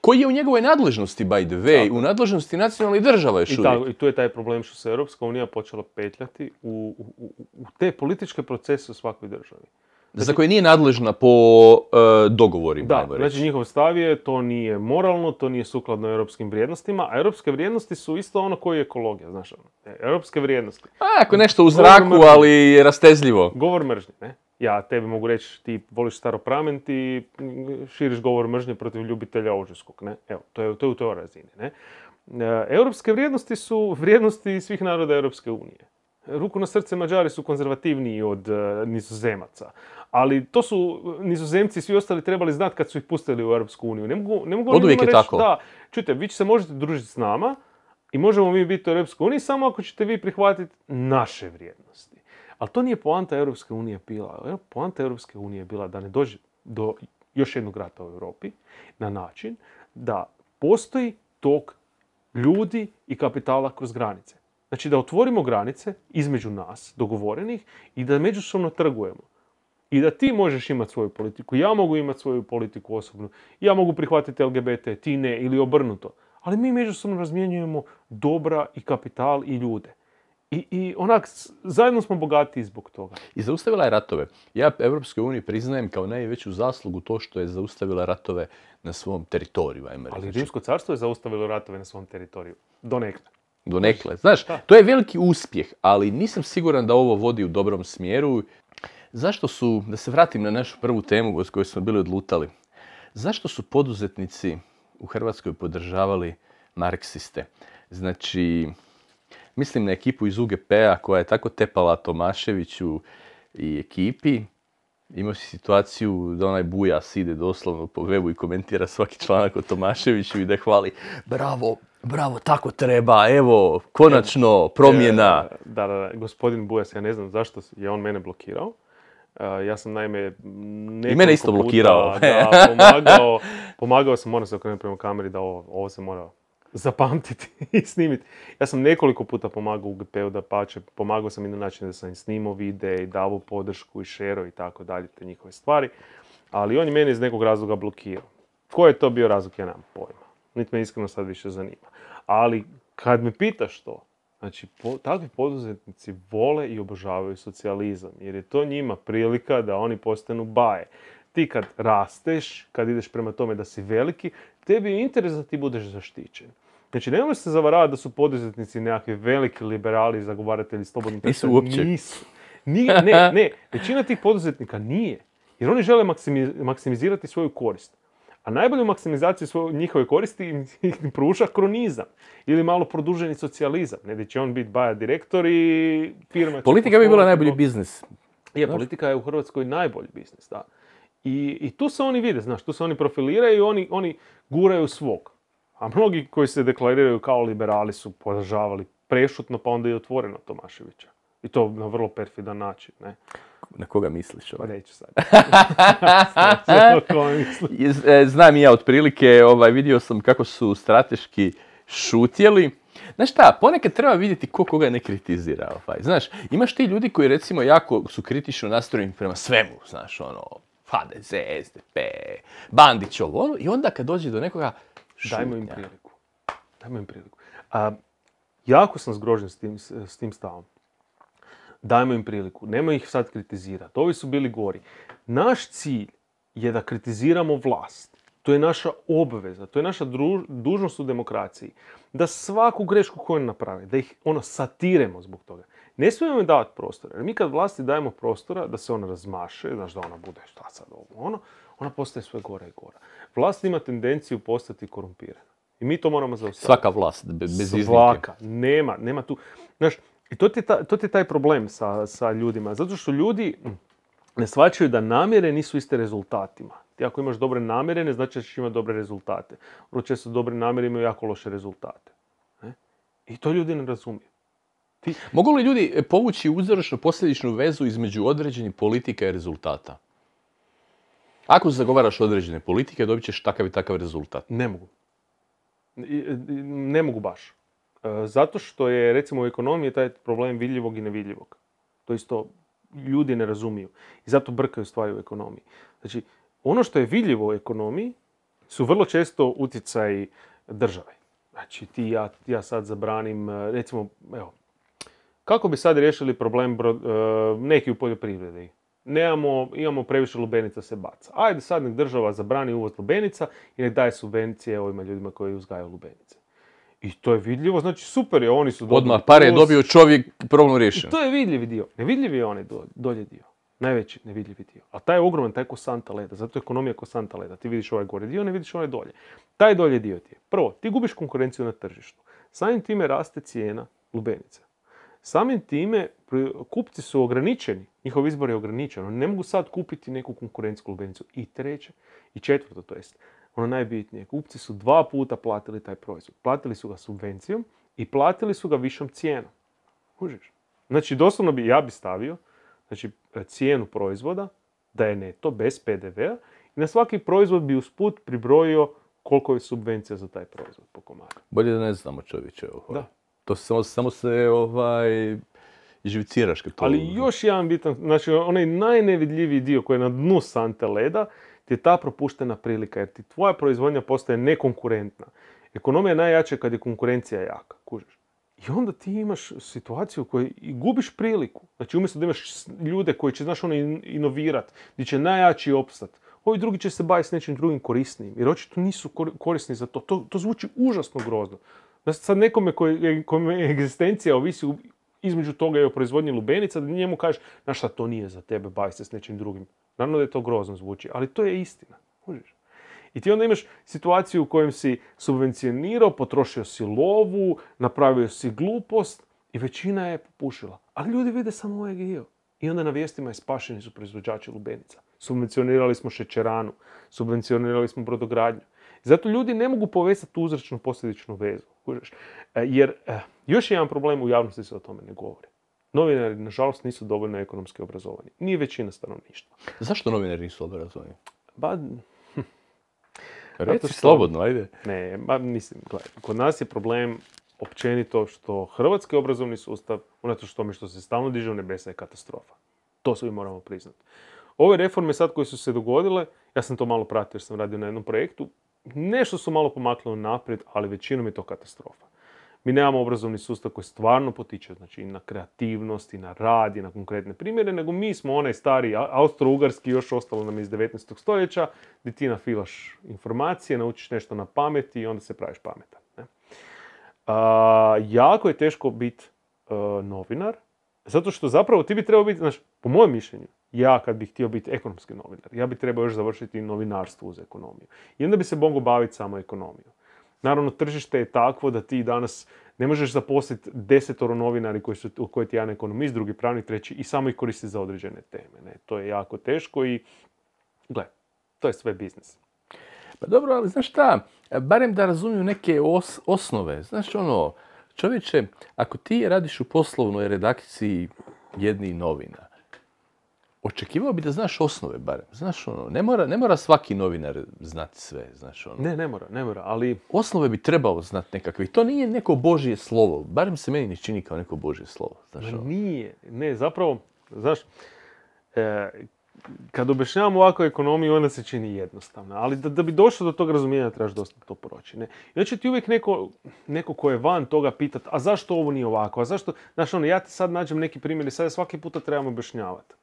Koji je u njegovoj nadležnosti, by the way, u nadležnosti nacionalnih država još I uvijek. I tu je taj problem što se Europska unija počela petljati u te političke procese u svakoj državi. Znači- za koje nije nadležna po e, dogovorima. Da, znači njihov stav je to nije moralno, to nije sukladno europskim vrijednostima, a europske vrijednosti su isto ono koje je ekologija, znaš, ono. e, europske vrijednosti. A, ako nešto u zraku, ali je rastezljivo. Govor mržnje, ne? Ja tebi mogu reći, ti voliš staropramen, ti širiš govor mržnje protiv ljubitelja ožujskog, ne? Evo, to je, to u toj razini, ne? E, europske vrijednosti su vrijednosti svih naroda Europske unije ruku na srce, Mađari su konzervativniji od e, nizozemaca. Ali to su e, nizozemci i svi ostali trebali znati kad su ih pustili u Europsku uniju. Ne mogu, ne reći tako. da, čujte, vi se možete družiti s nama i možemo mi biti u Europskoj uniji samo ako ćete vi prihvatiti naše vrijednosti. Ali to nije poanta Europske unije bila. Poanta Europske unije je bila da ne dođe do još jednog rata u Europi na način da postoji tok ljudi i kapitala kroz granice. Znači da otvorimo granice između nas, dogovorenih, i da međusobno trgujemo. I da ti možeš imati svoju politiku, ja mogu imati svoju politiku osobnu, ja mogu prihvatiti LGBT, ti ne, ili obrnuto. Ali mi međusobno razmjenjujemo dobra i kapital i ljude. I, onak, zajedno smo bogati zbog toga. I zaustavila je ratove. Ja Evropskoj uniji priznajem kao najveću zaslugu to što je zaustavila ratove na svom teritoriju. Ali Rimsko carstvo je zaustavilo ratove na svom teritoriju. Donekle. Donekle. Znaš, to je veliki uspjeh, ali nisam siguran da ovo vodi u dobrom smjeru. Zašto su, da se vratim na našu prvu temu s kojoj smo bili odlutali, zašto su poduzetnici u Hrvatskoj podržavali marksiste? Znači, mislim na ekipu iz UGP-a koja je tako tepala Tomaševiću i ekipi. Imao si situaciju da onaj bujas ide doslovno po webu i komentira svaki članak o Tomaševiću i da hvali bravo, bravo, tako treba, evo, konačno, e, promjena. E, da, da, da, gospodin Bujas, ja ne znam zašto je on mene blokirao. E, ja sam naime nekoliko I mene isto blokirao. pomagao, sam, moram se okrenuti prema kameri da ovo, se mora zapamtiti i snimiti. Ja sam nekoliko puta pomagao UGP-u da pače, pomagao sam i na način da sam im snimao vide i davao podršku i šero i tako dalje, te njihove stvari. Ali on je mene iz nekog razloga blokirao. Ko je to bio razlog, ja nemam pojma niti me iskreno sad više zanima. Ali kad me pitaš to, znači takvi poduzetnici vole i obožavaju socijalizam jer je to njima prilika da oni postanu baje. Ti kad rasteš, kad ideš prema tome da si veliki, tebi je interes da ti budeš zaštićen. Znači, ne se zavaravati da su poduzetnici nekakvi veliki liberali i zagovaratelji slobodnih Nisu uopće. Nisu. ne, ne. Većina tih poduzetnika nije. Jer oni žele maksimizirati svoju korist. A najbolju maksimizaciju svoje, njihove koristi im pruža kronizam ili malo produženi socijalizam. Ne, će on biti baja direktor i firma... Politika bi bila najbolji biznis. Je, politika je u Hrvatskoj najbolji biznis, da. I, tu se oni vide, znaš, tu se oni profiliraju i oni, oni guraju svog. A mnogi koji se deklariraju kao liberali su podržavali prešutno, pa onda i otvoreno Tomaševića. I to na vrlo perfidan način, ne. Na koga misliš? Ovaj? Pa neću sad. E, znam i ja otprilike, ovaj, vidio sam kako su strateški šutjeli. Znaš šta, ponekad treba vidjeti ko koga ne kritizira. Ovaj. Znaš, imaš ti ljudi koji recimo jako su kritično nastrojeni prema svemu, znaš, ono, HDZ, SDP, Bandić, ovo, ono, i onda kad dođe do nekoga, šutnja. Dajmo im priliku. Dajmo im priliku. A, jako sam zgrožen s tim, s tim stavom dajmo im priliku, nemoj ih sad kritizirati, ovi su bili gori. Naš cilj je da kritiziramo vlast. To je naša obveza, to je naša dužnost u demokraciji. Da svaku grešku koju napravi, da ih ono satiremo zbog toga. Ne smijemo im davati prostora, jer mi kad vlasti dajemo prostora da se ona razmaše, znaš da ona bude šta sad ovo, ono, ona postaje sve gora i gora. Vlast ima tendenciju postati korumpirana. I mi to moramo zaustaviti. Svaka vlast, bez iznike. Svaka, nema, nema tu. Znaš, i to ti, to ti je taj problem sa, sa ljudima. Zato što ljudi mm, ne shvaćaju da namjere nisu iste rezultatima. Ti ako imaš dobre namjere, ne znači da ćeš imati dobre rezultate. Vrlo često dobre namjere imaju jako loše rezultate. Ne? I to ljudi ne razumiju. Mogu li ljudi e, povući uzročno posljedičnu vezu između određenih politika i rezultata? Ako zagovaraš određene politike, dobit ćeš takav i takav rezultat. Ne mogu. Ne mogu baš. E, zato što je recimo u ekonomiji taj problem vidljivog i nevidljivog. To isto ljudi ne razumiju i zato brkaju stvari u ekonomiji. Znači, ono što je vidljivo u ekonomiji su vrlo često utjecaj države. Znači, ti ja, ja sad zabranim, e, recimo, evo, kako bi sad riješili problem e, neki u poljoprivredi? Nemamo, imamo previše lubenica se baca. Ajde sad nek država zabrani uvoz lubenica i nek daje subvencije ovima ljudima koji uzgajaju lubenice. I to je vidljivo, znači super je, oni su dobili Odmah pare je dobio čovjek, problem riješen. I to je vidljivi dio. Nevidljivi je onaj dolje dio. Najveći nevidljivi dio. A taj je ogroman, taj je leda. Zato je ekonomija kosanta leda. Ti vidiš ovaj gore dio, ne vidiš onaj dolje. Taj dolje dio ti je. Prvo, ti gubiš konkurenciju na tržištu. Samim time raste cijena lubenica. Samim time kupci su ograničeni, njihov izbor je ograničen. Oni ne mogu sad kupiti neku konkurenciju lubenicu. I treće, i četvrto to jest, ono najbitnije, kupci su dva puta platili taj proizvod. Platili su ga subvencijom i platili su ga višom cijenom. Kužiš? Znači, doslovno bi, ja bi stavio znači, e, cijenu proizvoda, da je neto, bez PDV-a, i na svaki proizvod bi usput pribrojio koliko je subvencija za taj proizvod po komadu. Bolje da ne znamo čovječe. Ovaj. Da. To samo, samo se ovaj, živciraš. Ali još jedan bitan, znači onaj najnevidljiviji dio koji je na dnu sante leda ti je ta propuštena prilika jer ti tvoja proizvodnja postaje nekonkurentna. Ekonomija je najjača kad je konkurencija jaka, kužiš. I onda ti imaš situaciju u i gubiš priliku. Znači umjesto da imaš ljude koji će, znaš, ono inovirat, gdje će najjači opstat. Ovi drugi će se baviti s nečim drugim korisnijim. jer očito nisu korisni za to. To, zvuči užasno grozno. Da sad nekome koji, kome egzistencija ovisi između toga i o proizvodnji lubenica, da njemu kažeš, znaš šta, to nije za tebe, bavi se s nečim drugim. Naravno da je to grozno zvuči, ali to je istina. možeš I ti onda imaš situaciju u kojem si subvencionirao, potrošio si lovu, napravio si glupost i većina je popušila. Ali ljudi vide samo ovaj dio I onda na vijestima je spašeni su proizvođači lubenica. Subvencionirali smo šećeranu, subvencionirali smo brodogradnju. Zato ljudi ne mogu tu uzračnu posljedičnu vezu. E, jer e, još jedan problem u javnosti se o tome ne govori. Novinari, nažalost, nisu dovoljno ekonomski obrazovani. Nije većina stanovništva. Zašto novinari nisu obrazovani? Ba, Reci slobodno, ajde. Ne, ba, mislim, kod nas je problem općenito što hrvatski obrazovni sustav, unatoč tome što se stalno diže u nebesa, je katastrofa. To svi moramo priznati. Ove reforme sad koje su se dogodile, ja sam to malo pratio jer sam radio na jednom projektu, nešto su malo pomakle naprijed, ali većinom je to katastrofa. Mi nemamo obrazovni sustav koji stvarno potiče znači, na kreativnost i na rad i na konkretne primjere, nego mi smo onaj stari austro-ugarski, još ostalo nam iz 19. stoljeća, gdje ti nafilaš informacije, naučiš nešto na pameti i onda se praviš pametan. Ne? jako je teško biti e, novinar, zato što zapravo ti bi trebao biti, znači po mojem mišljenju, ja kad bih htio biti ekonomski novinar, ja bi trebao još završiti novinarstvo uz ekonomiju. I onda bi se mogao baviti samo ekonomijom. Naravno, tržište je takvo da ti danas ne možeš zaposliti desetoro novinari koji su, koji ti jedan ekonomist, drugi pravnik, treći i samo ih koristi za određene teme. Ne? To je jako teško i gle, to je sve biznis. Pa dobro, ali znaš šta, barem da razumiju neke osnove. Znaš ono, čovječe, ako ti radiš u poslovnoj redakciji jednih novina, očekivao bi da znaš osnove barem. Znaš, ono, ne mora, ne mora svaki novinar znati sve, znaš, ono. Ne, ne mora, ne mora, ali... Osnove bi trebalo znati nekakve. I to nije neko Božje slovo. Barem se meni ne čini kao neko Božje slovo, znaš, ono. Nije, ne, zapravo, znaš, e, kad objašnjavam ovakvu ekonomiju, ona se čini jednostavna. Ali da, da bi došlo do tog razumijenja, trebaš dosta to proći. Ne? I će ti uvijek neko, neko ko je van toga pitat, a zašto ovo nije ovako? A zašto, znaš ono, ja ti sad nađem neki primjer i sad svaki puta trebam objašnjavati.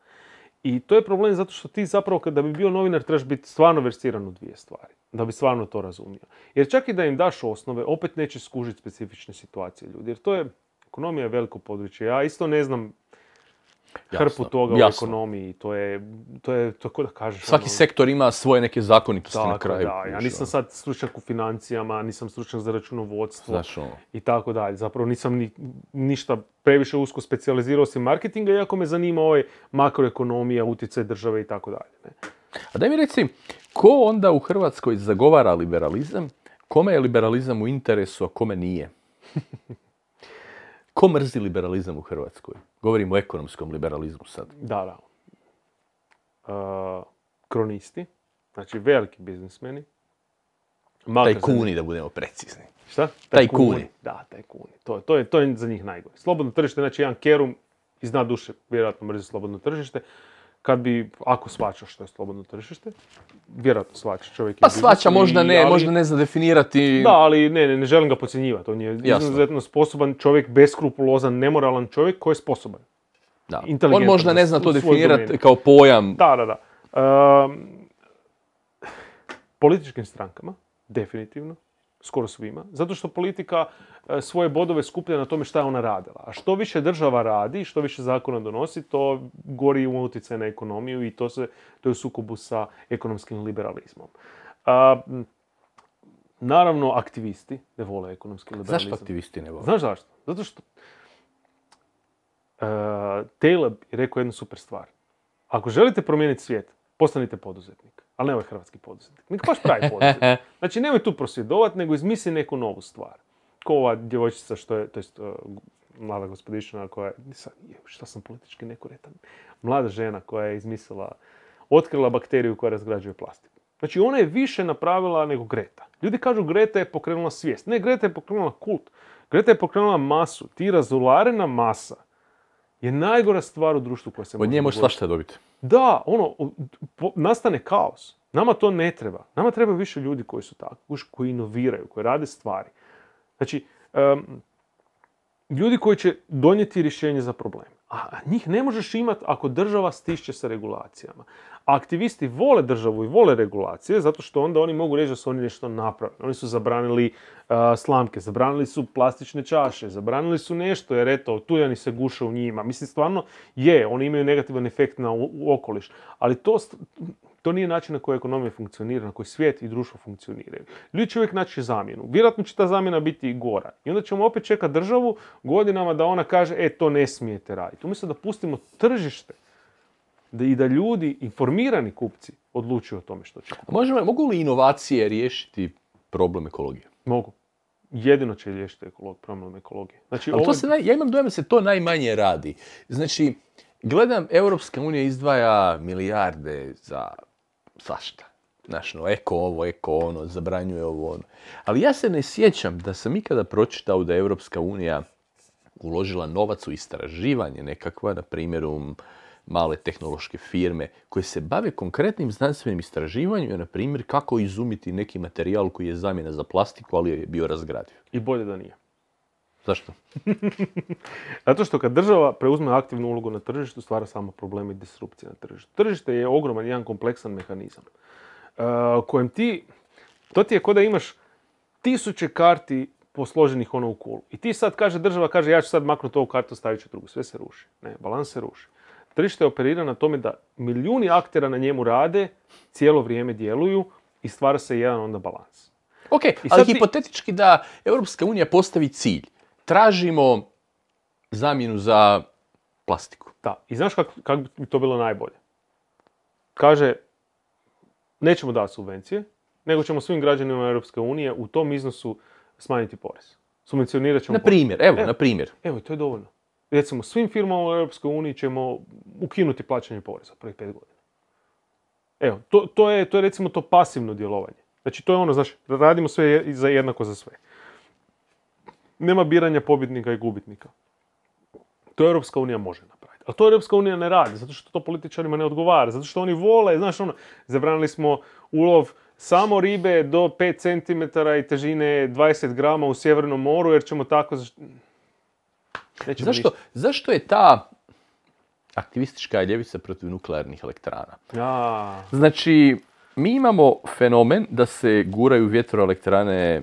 I to je problem zato što ti zapravo kada bi bio novinar trebaš biti stvarno versiran u dvije stvari. Da bi stvarno to razumio. Jer čak i da im daš osnove, opet neće skužiti specifične situacije ljudi. Jer to je, ekonomija je veliko područje. Ja isto ne znam Jasno, hrpu toga u ekonomiji. To je, to je, to da kažeš... Svaki ono- sektor ima svoje neke zakonitosti tako, na kraju. Da, ja nisam ono. sad stručnjak u financijama, nisam stručnjak za računovodstvo ono. i tako dalje. Zapravo nisam ništa previše usko specijalizirao se marketinga, iako me zanima ovaj makroekonomija, utjecaj države i tako dalje. A daj mi reci, ko onda u Hrvatskoj zagovara liberalizam? Kome je liberalizam u interesu, a kome nije? Ko mrzi liberalizam u Hrvatskoj? Govorim o ekonomskom liberalizmu sad. Da, da. E, kronisti, znači veliki biznismeni. Kuni, da budemo precizni. Šta? Taj Kuni. Da, taj To, to, je, to za njih najgore. Slobodno tržište, znači jedan kerum iz dna duše vjerojatno mrzi slobodno tržište kad bi, ako svačaš što je slobodno tržište, vjerojatno pa svača čovjek. Pa svača, možda ne, ali, možda ne zna definirati. Da, ali ne, ne, ne želim ga podcjenjivati. On je izuzetno sposoban čovjek, beskrupulozan, nemoralan čovjek koji je sposoban. Da. On možda ne zna to definirati kao pojam. Da, da, da. Um, političkim strankama, definitivno, skoro svima, zato što politika e, svoje bodove skuplja na tome šta je ona radila. A što više država radi, što više zakona donosi, to gori u utjecaj na ekonomiju i to, se, to je u sukobu sa ekonomskim liberalizmom. A, naravno, aktivisti ne vole ekonomski liberalizam. Zašto aktivisti ne vole? Znaš zašto? Zato što... a, e, Taylor je rekao jednu super stvar. Ako želite promijeniti svijet, postanite poduzetnik ali nemoj hrvatski poduzetnik. Nek baš pravi poduzetnik. Znači nemoj tu prosvjedovat, nego izmisli neku novu stvar. Ko ova djevojčica što je, to jest, e, mlada gospodična koja je, šta sam politički nekuretan, mlada žena koja je izmislila, otkrila bakteriju koja razgrađuje plastiku. Znači ona je više napravila nego Greta. Ljudi kažu Greta je pokrenula svijest. Ne, Greta je pokrenula kult. Greta je pokrenula masu. Ti razularena masa je najgora stvar u društvu koja se može Od nje možeš svašta dobiti. Da, ono, nastane kaos. Nama to ne treba. Nama treba više ljudi koji su takvi, koji inoviraju, koji rade stvari. Znači, ljudi koji će donijeti rješenje za probleme. A njih ne možeš imati ako država stišće sa regulacijama. aktivisti vole državu i vole regulacije zato što onda oni mogu reći da su oni nešto napravili. Oni su zabranili slamke, zabranili su plastične čaše, zabranili su nešto jer eto, tujani se guše u njima. Mislim, stvarno je, oni imaju negativan efekt na okoliš. Ali to, to nije način na koji ekonomija funkcionira, na koji svijet i društvo funkcioniraju. Ljudi će uvijek naći zamjenu. Vjerojatno će ta zamjena biti i gora. I onda ćemo opet čekati državu godinama da ona kaže e, to ne smijete raditi. Umjesto da pustimo tržište da i da ljudi, informirani kupci, odlučuju o tome što će. Možemo, mogu li inovacije riješiti problem ekologije? Mogu. Jedino će riješiti problem ekologije. Znači, se ja imam dojam da se to najmanje radi. Znači, gledam, Europska unija izdvaja milijarde za svašta. Znaš, no, eko ovo, eko ono, zabranjuje ovo ono. Ali ja se ne sjećam da sam ikada pročitao da je Europska unija uložila novac u istraživanje nekakva, na primjeru male tehnološke firme koje se bave konkretnim znanstvenim istraživanjem, na primjer kako izumiti neki materijal koji je zamjena za plastiku, ali je bio razgradiv. I bolje da nije. Zašto? Zato što kad država preuzme aktivnu ulogu na tržištu, stvara samo probleme i disrupcije na tržištu. Tržište je ogroman, jedan kompleksan mehanizam. Uh, kojem ti, to ti je kod da imaš tisuće karti posloženih ono u kulu. I ti sad kaže, država kaže, ja ću sad maknuti ovu kartu, stavit ću drugu. Sve se ruši. Ne, balans se ruši. Tržište operira na tome da milijuni aktera na njemu rade, cijelo vrijeme djeluju i stvara se jedan onda balans. Ok, ali hipotetički da Europska unija postavi cilj tražimo zamjenu za plastiku. Da, i znaš kako bi to bilo najbolje? Kaže, nećemo dati subvencije, nego ćemo svim građanima Europske unije u tom iznosu smanjiti porez. Subvencionirat ćemo Na primjer, evo, na primjer. Evo, to je dovoljno. Recimo, svim firmama u Europskoj uniji ćemo ukinuti plaćanje poreza prvih pet godina. Evo, to, je, to je recimo to pasivno djelovanje. Znači, to je ono, znaš, radimo sve za jednako za sve nema biranja pobjednika i gubitnika. To Europska unija može napraviti. Ali to Europska unija ne radi, zato što to političarima ne odgovara, zato što oni vole, znaš ono, zabranili smo ulov samo ribe do 5 cm i težine 20 grama u Sjevernom moru, jer ćemo tako... zašto, je ta aktivistička ljevica protiv nuklearnih elektrana? Znači, mi imamo fenomen da se guraju vjetroelektrane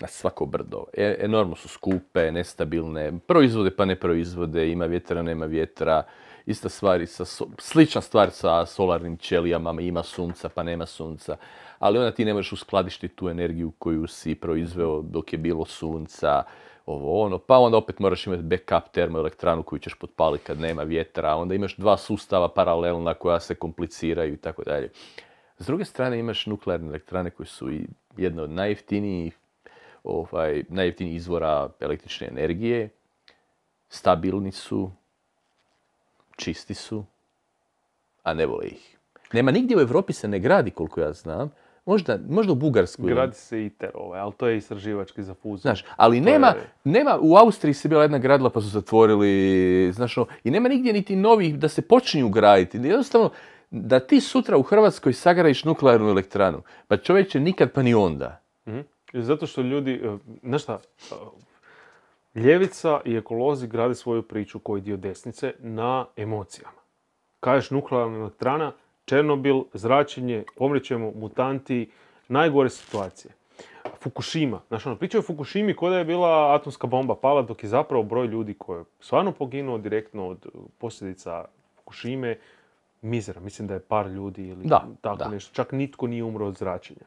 na svako brdo. E, enormno su skupe, nestabilne, proizvode pa ne proizvode, ima vjetra, nema vjetra. Ista stvar, sa, slična stvar sa solarnim ćelijama, ima sunca pa nema sunca. Ali onda ti ne možeš uskladišti tu energiju koju si proizveo dok je bilo sunca, ovo ono. Pa onda opet moraš imati backup termoelektranu koju ćeš potpaliti kad nema vjetra. Onda imaš dva sustava paralelna koja se kompliciraju i tako dalje. S druge strane imaš nuklearne elektrane koje su i jedna od najjeftinijih ovaj, najjeftinijih izvora električne energije, stabilni su, čisti su, a ne vole ih. Nema nigdje u Europi se ne gradi, koliko ja znam, Možda, možda u Bugarskoj. Gradi se ITER, ovaj, ali to je istraživački za fuziju. Znaš, ali nema, nema, u Austriji se bila jedna gradila pa su zatvorili, znaš, ono, i nema nigdje niti novih da se počinju graditi. Jednostavno, da ti sutra u Hrvatskoj sagradiš nuklearnu elektranu, pa čovječe nikad pa ni onda. Mhm. Zato što ljudi, e, znaš e, ljevica i ekolozi grade svoju priču koji dio desnice na emocijama. Kažeš nuklearna elektrana, Černobil, zračenje, pomrićemo, mutanti, najgore situacije. Fukushima, znaš ono, priča o Fukushimi kada je bila atomska bomba pala, dok je zapravo broj ljudi koji je stvarno poginuo direktno od posljedica Fukushime, mizera, mislim da je par ljudi ili tako nešto, čak nitko nije umro od zračenja.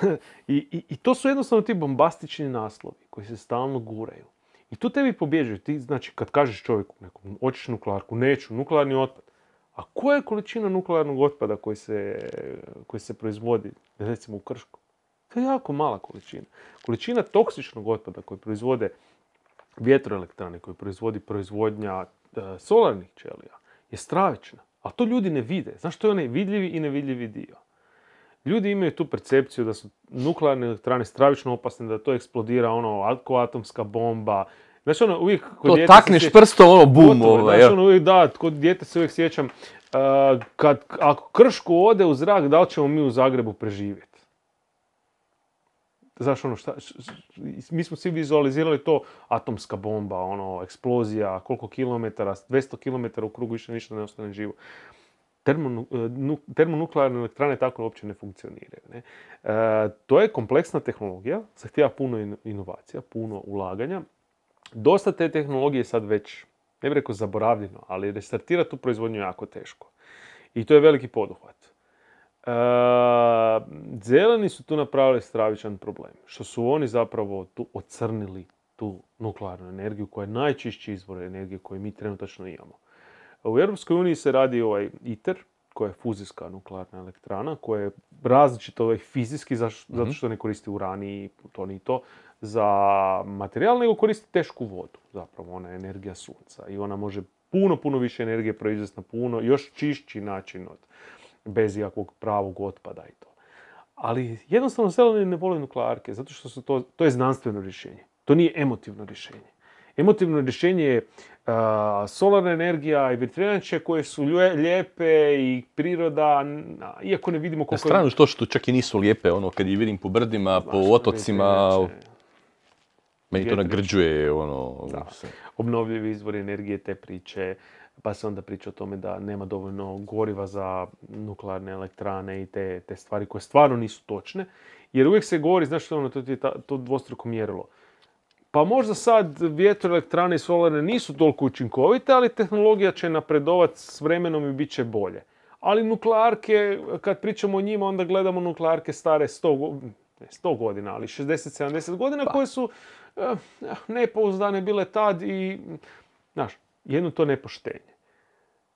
I, I, i, to su jednostavno ti bombastični naslovi koji se stalno guraju. I tu tebi pobjeđuju. Ti, znači, kad kažeš čovjeku nekom, hoćeš nuklearku, neću, nuklearni otpad. A koja je količina nuklearnog otpada koji se, koji se proizvodi, recimo u Kršku? To je jako mala količina. Količina toksičnog otpada koji proizvode vjetroelektrane, koji proizvodi proizvodnja e, solarnih ćelija, je stravična. A to ljudi ne vide. Znaš, što je onaj vidljivi i nevidljivi dio. Ljudi imaju tu percepciju da su nuklearne elektrane stravično opasne, da to eksplodira ono, ako atomska bomba. Znači ono, uvijek... Kod to takneš prsto ono, bum, Znači ono, uvijek, da, kod djete se uvijek sjećam, uh, ako Kršku ode u zrak, da li ćemo mi u Zagrebu preživjeti? Znaš ono, šta, mi smo svi vizualizirali to, atomska bomba, ono, eksplozija, koliko kilometara, 200 kilometara u krugu više ništa ne ostane živo. E, termonuklearne elektrane tako uopće ne funkcioniraju. Ne? E, to je kompleksna tehnologija, zahtjeva puno inovacija, puno ulaganja. Dosta te tehnologije sad već, ne bih rekao zaboravljeno, ali restartira tu proizvodnju jako teško. I to je veliki poduhvat. E, zeleni su tu napravili stravičan problem, što su oni zapravo tu ocrnili tu nuklearnu energiju koja je najčišći izvor energije koju mi trenutačno imamo. U Uniji se radi ovaj ITER, koja je fuzijska nuklearna elektrana, koja je različita ovaj fizijski, zaš, mhm. zato što ne koristi urani, to ni to, za materijal, nego koristi tešku vodu, zapravo ona je energija sunca. I ona može puno, puno više energije proizvesti na puno, još čišći način od bez ikakvog pravog otpada i to. Ali jednostavno zeleni ne vole nuklearke, zato što su to, to je znanstveno rješenje. To nije emotivno rješenje. Emotivno rješenje je solarna energija i vjetrenjače koje su lijepe i priroda, iako ne vidimo koliko... Na stranu što što čak i nisu lijepe, ono, kad ih vidim po brdima, po otocima, meni to nagrđuje, ono... Obnovljivi izvori energije, te priče, pa se onda priča o tome da nema dovoljno goriva za nuklearne elektrane i te, stvari koje stvarno nisu točne. Jer uvijek se govori, znaš što ono, to, je to dvostruko mjerilo. Pa možda sad vjetroelektrane i solare nisu toliko učinkovite, ali tehnologija će napredovati s vremenom i bit će bolje. Ali nuklearke, kad pričamo o njima, onda gledamo nuklearke stare 100, godina, ali 60-70 godina pa. koje su eh, nepouzdane bile tad i, znaš, jedno to nepoštenje.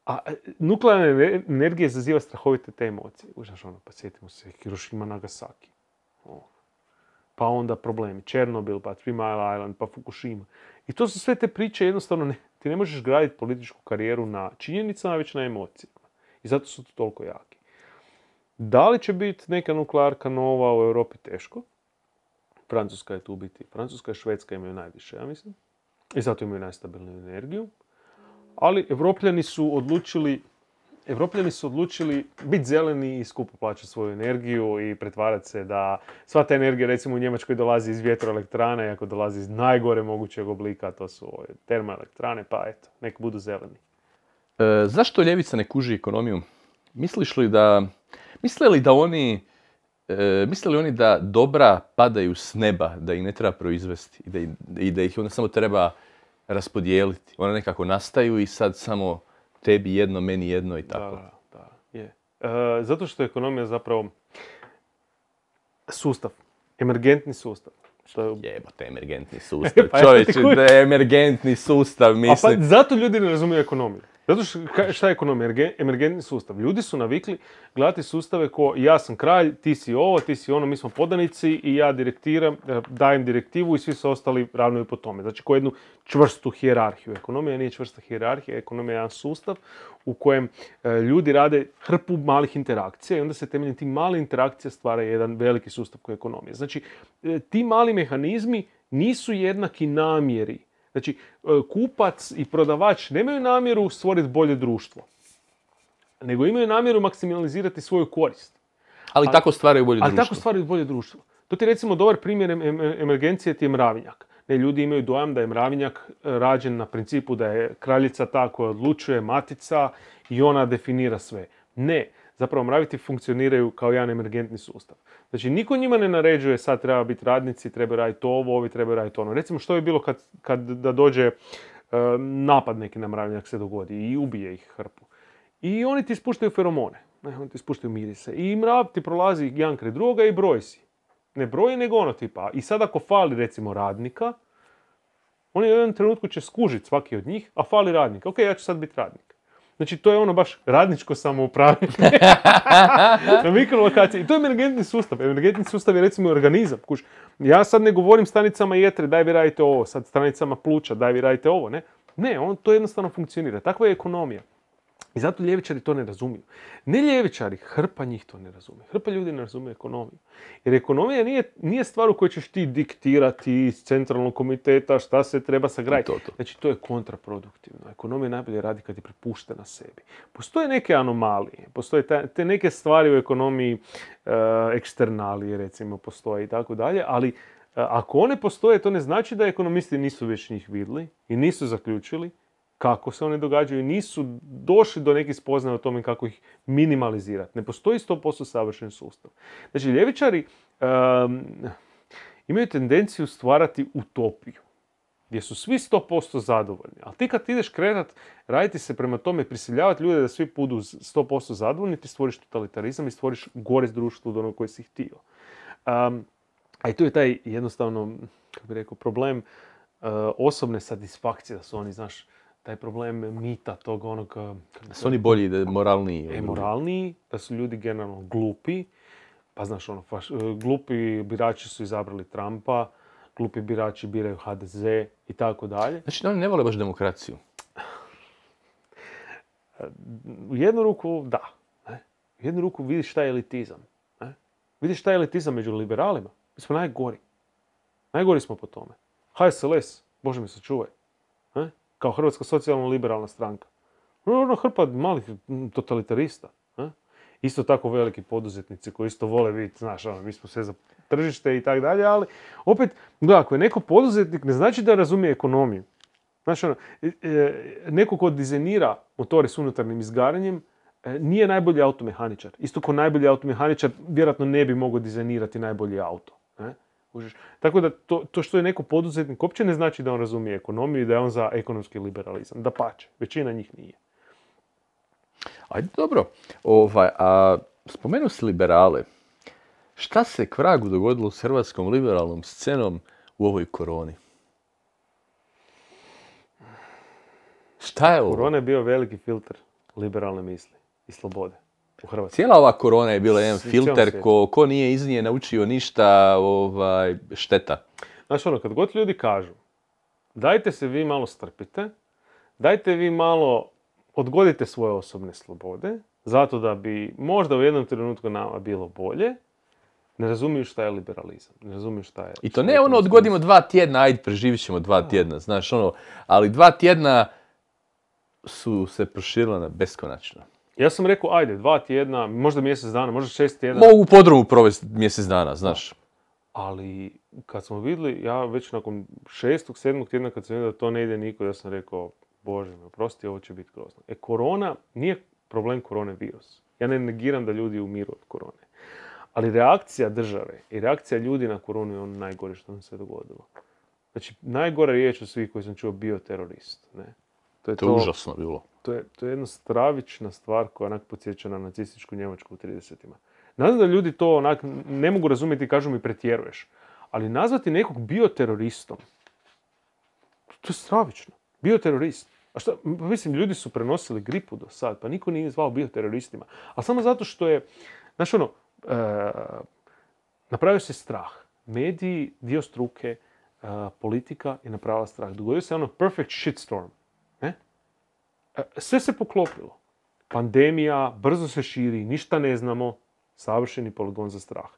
A e, nuklearna energija izaziva strahovite te emocije. ono, pa sjetimo se Hiroshima Nagasaki pa onda problemi. Černobil, pa Three Mile Island, pa Fukushima. I to su sve te priče, jednostavno ne, ti ne možeš graditi političku karijeru na činjenicama, već na emocijama. I zato su to toliko jaki. Da li će biti neka nuklearka nova u Europi teško? Francuska je tu biti. Francuska i Švedska imaju najviše, ja mislim. I zato imaju najstabilniju energiju. Ali evropljani su odlučili Evropljani su odlučili biti zeleni i skupo plaćati svoju energiju i pretvarati se da sva ta energija recimo u Njemačkoj dolazi iz vjetroelektrane, ako dolazi iz najgore mogućeg oblika, to su termoelektrane, pa eto, nek budu zeleni. E, zašto ljevica ne kuži ekonomiju? Misliš li da, misle li da oni, e, li oni da dobra padaju s neba, da ih ne treba proizvesti i da, i da ih onda samo treba raspodijeliti? Ona nekako nastaju i sad samo tebi jedno, meni jedno i tako. Da, je. E, zato što je ekonomija zapravo sustav, emergentni sustav. Što je... Jebate, pa emergentni sustav. pa Čovječe, emergentni sustav, mislim. A pa zato ljudi ne razumiju ekonomiju. Zato što, šta je ekonomija? Emergentni sustav. Ljudi su navikli gledati sustave ko ja sam kralj, ti si ovo, ti si ono, mi smo podanici i ja direktiram, e, dajem direktivu i svi su ostali ravnaju po tome. Znači, ko jednu čvrstu hijerarhiju. Ekonomija nije čvrsta hijerarhija, ekonomija je jedan sustav u kojem e, ljudi rade hrpu malih interakcija i onda se temeljem tih malih interakcija stvara jedan veliki sustav koji je ekonomija. Znači, e, ti mali mehanizmi nisu jednaki namjeri Znači, e, kupac i prodavač nemaju namjeru stvoriti bolje društvo, nego imaju namjeru maksimalizirati svoju korist. Ali, tako stvaraju bolje društvo. Ali tako stvaraju bolje društvo. To ti je recimo dobar primjer emergencije ti je mravinjak. Ne, ljudi imaju dojam da je mravinjak e, rađen na principu da je kraljica ta koja odlučuje, matica i ona definira sve. Ne, zapravo mraviti funkcioniraju kao jedan emergentni sustav. Znači niko njima ne naređuje sad treba biti radnici, treba raditi ovo, ovi treba raditi ono. Recimo što je bilo kad, kad da dođe e, napad neki na mravinjak se dogodi i ubije ih hrpu. I oni ti spuštaju feromone, e, oni ti spuštaju mirise. I mrav ti prolazi jedan kraj druga i broj si. Ne broji nego ono tipa. I sad ako fali recimo radnika, oni u jednom trenutku će skužiti svaki od njih, a fali radnika. Ok, ja ću sad biti radnik. Znači, to je ono baš radničko samoupravljanje na mikrolokaciji. I to je energetni sustav. Energetni sustav je recimo organizam. ja sad ne govorim stanicama jetre, daj vi radite ovo, sad stanicama pluća, daj vi radite ovo, ne? Ne, on to jednostavno funkcionira. Takva je ekonomija. I zato ljevičari to ne razumiju. Ne ljevičari, hrpa njih to ne razumije. Hrpa ljudi ne razumije ekonomiju. Jer ekonomija nije, nije stvar u kojoj ćeš ti diktirati iz centralnog komiteta šta se treba sagraditi. Znači to je kontraproduktivno. Ekonomija najbolje radi kad je prepuštena sebi. Postoje neke anomalije, postoje te neke stvari u ekonomiji, e, eksternalije recimo postoje i tako dalje, ali e, ako one postoje to ne znači da ekonomisti nisu već njih vidli i nisu zaključili kako se one događaju, nisu došli do nekih spoznaja o tome kako ih minimalizirati. Ne postoji 100% savršen sustav. Znači, ljevičari imaju tendenciju stvarati utopiju gdje su svi 100% zadovoljni. Ali ti kad ideš kretat, raditi se prema tome, prisiljavati ljude da svi budu 100% zadovoljni, ti stvoriš totalitarizam i stvoriš gore društvo od onog koje si htio. a i tu je taj jednostavno, kako bih rekao, problem e, osobne satisfakcije da su oni, znaš, taj problem mita tog onog... Da eh, su oni bolji, da moralniji? E, da su ljudi generalno glupi. Pa znaš, ono, eh, glupi birači su izabrali Trumpa, glupi birači biraju HDZ i tako dalje. Znači oni ne vole baš demokraciju? U eh, jednu ruku da. Ne? U jednu ruku vidiš šta je elitizam. Ne? Vidiš šta je elitizam među liberalima. Mi smo najgori. Najgori smo po tome. HSLS, Bože mi se čuvaj kao Hrvatska socijalno-liberalna stranka. Ono, ono hrpa malih totalitarista. Isto tako veliki poduzetnici koji isto vole vidjeti, znaš, ono, mi smo sve za tržište i tako dalje, ali opet, gledaj, ako je neko poduzetnik, ne znači da razumije ekonomiju. Znaš, ono, e, e, neko ko dizajnira motore s unutarnjim izgaranjem, e, nije najbolji automehaničar. Isto ko najbolji automehaničar, vjerojatno ne bi mogao dizajnirati najbolji auto. Ne? Tako da to, to što je neko poduzetnik uopće ne znači da on razumije ekonomiju i da je on za ekonomski liberalizam. Da pače, većina njih nije. Ajde, dobro. Ovaj, a spomenu si liberale. Šta se kvragu dogodilo s hrvatskom liberalnom scenom u ovoj koroni? Šta je ovo? Korona je bio veliki filter liberalne misli i slobode u Hrvatskoj. Cijela ova korona je bila jedan filter ko, nije iz nje naučio ništa ovaj, šteta. Znaš ono, kad god ljudi kažu dajte se vi malo strpite, dajte vi malo odgodite svoje osobne slobode, zato da bi možda u jednom trenutku nama bilo bolje, ne razumiju šta je liberalizam, ne razumiju šta je... I to ne ono odgodimo dva tjedna, ajde preživit ćemo dva tjedna, znaš ono, ali dva tjedna su se proširila na beskonačno. Ja sam rekao, ajde, dva tjedna, možda mjesec dana, možda šest tjedna. Mogu podrumu provesti mjesec dana, znaš. Ali kad smo vidjeli, ja već nakon šestog, sedmog tjedna kad sam vidio da to ne ide niko, ja sam rekao, bože me, oprosti, ovo će biti grozno. E, korona nije problem korone virus. Ja ne negiram da ljudi umiru od korone. Ali reakcija države i reakcija ljudi na koronu je ono najgore što nam se dogodilo. Znači, najgora riječ od svih koji sam čuo bio terorist. Ne? To je, to je užasno bilo. To je, to je jedna stravična stvar koja onak podsjeća na nacističku Njemačku u 30-ima. Nadam da ljudi to onak ne mogu razumjeti i kažu mi pretjeruješ. Ali nazvati nekog bioteroristom, to je stravično. Bioterorist. A šta, pa mislim, ljudi su prenosili gripu do sad, pa niko nije zvao bioteroristima. A samo zato što je, znaš ono, e, napravio se strah. Mediji, dio struke, e, politika je napravila strah. Dogodio se ono perfect shitstorm. E, sve se poklopilo. Pandemija, brzo se širi, ništa ne znamo, savršeni poligon za strah.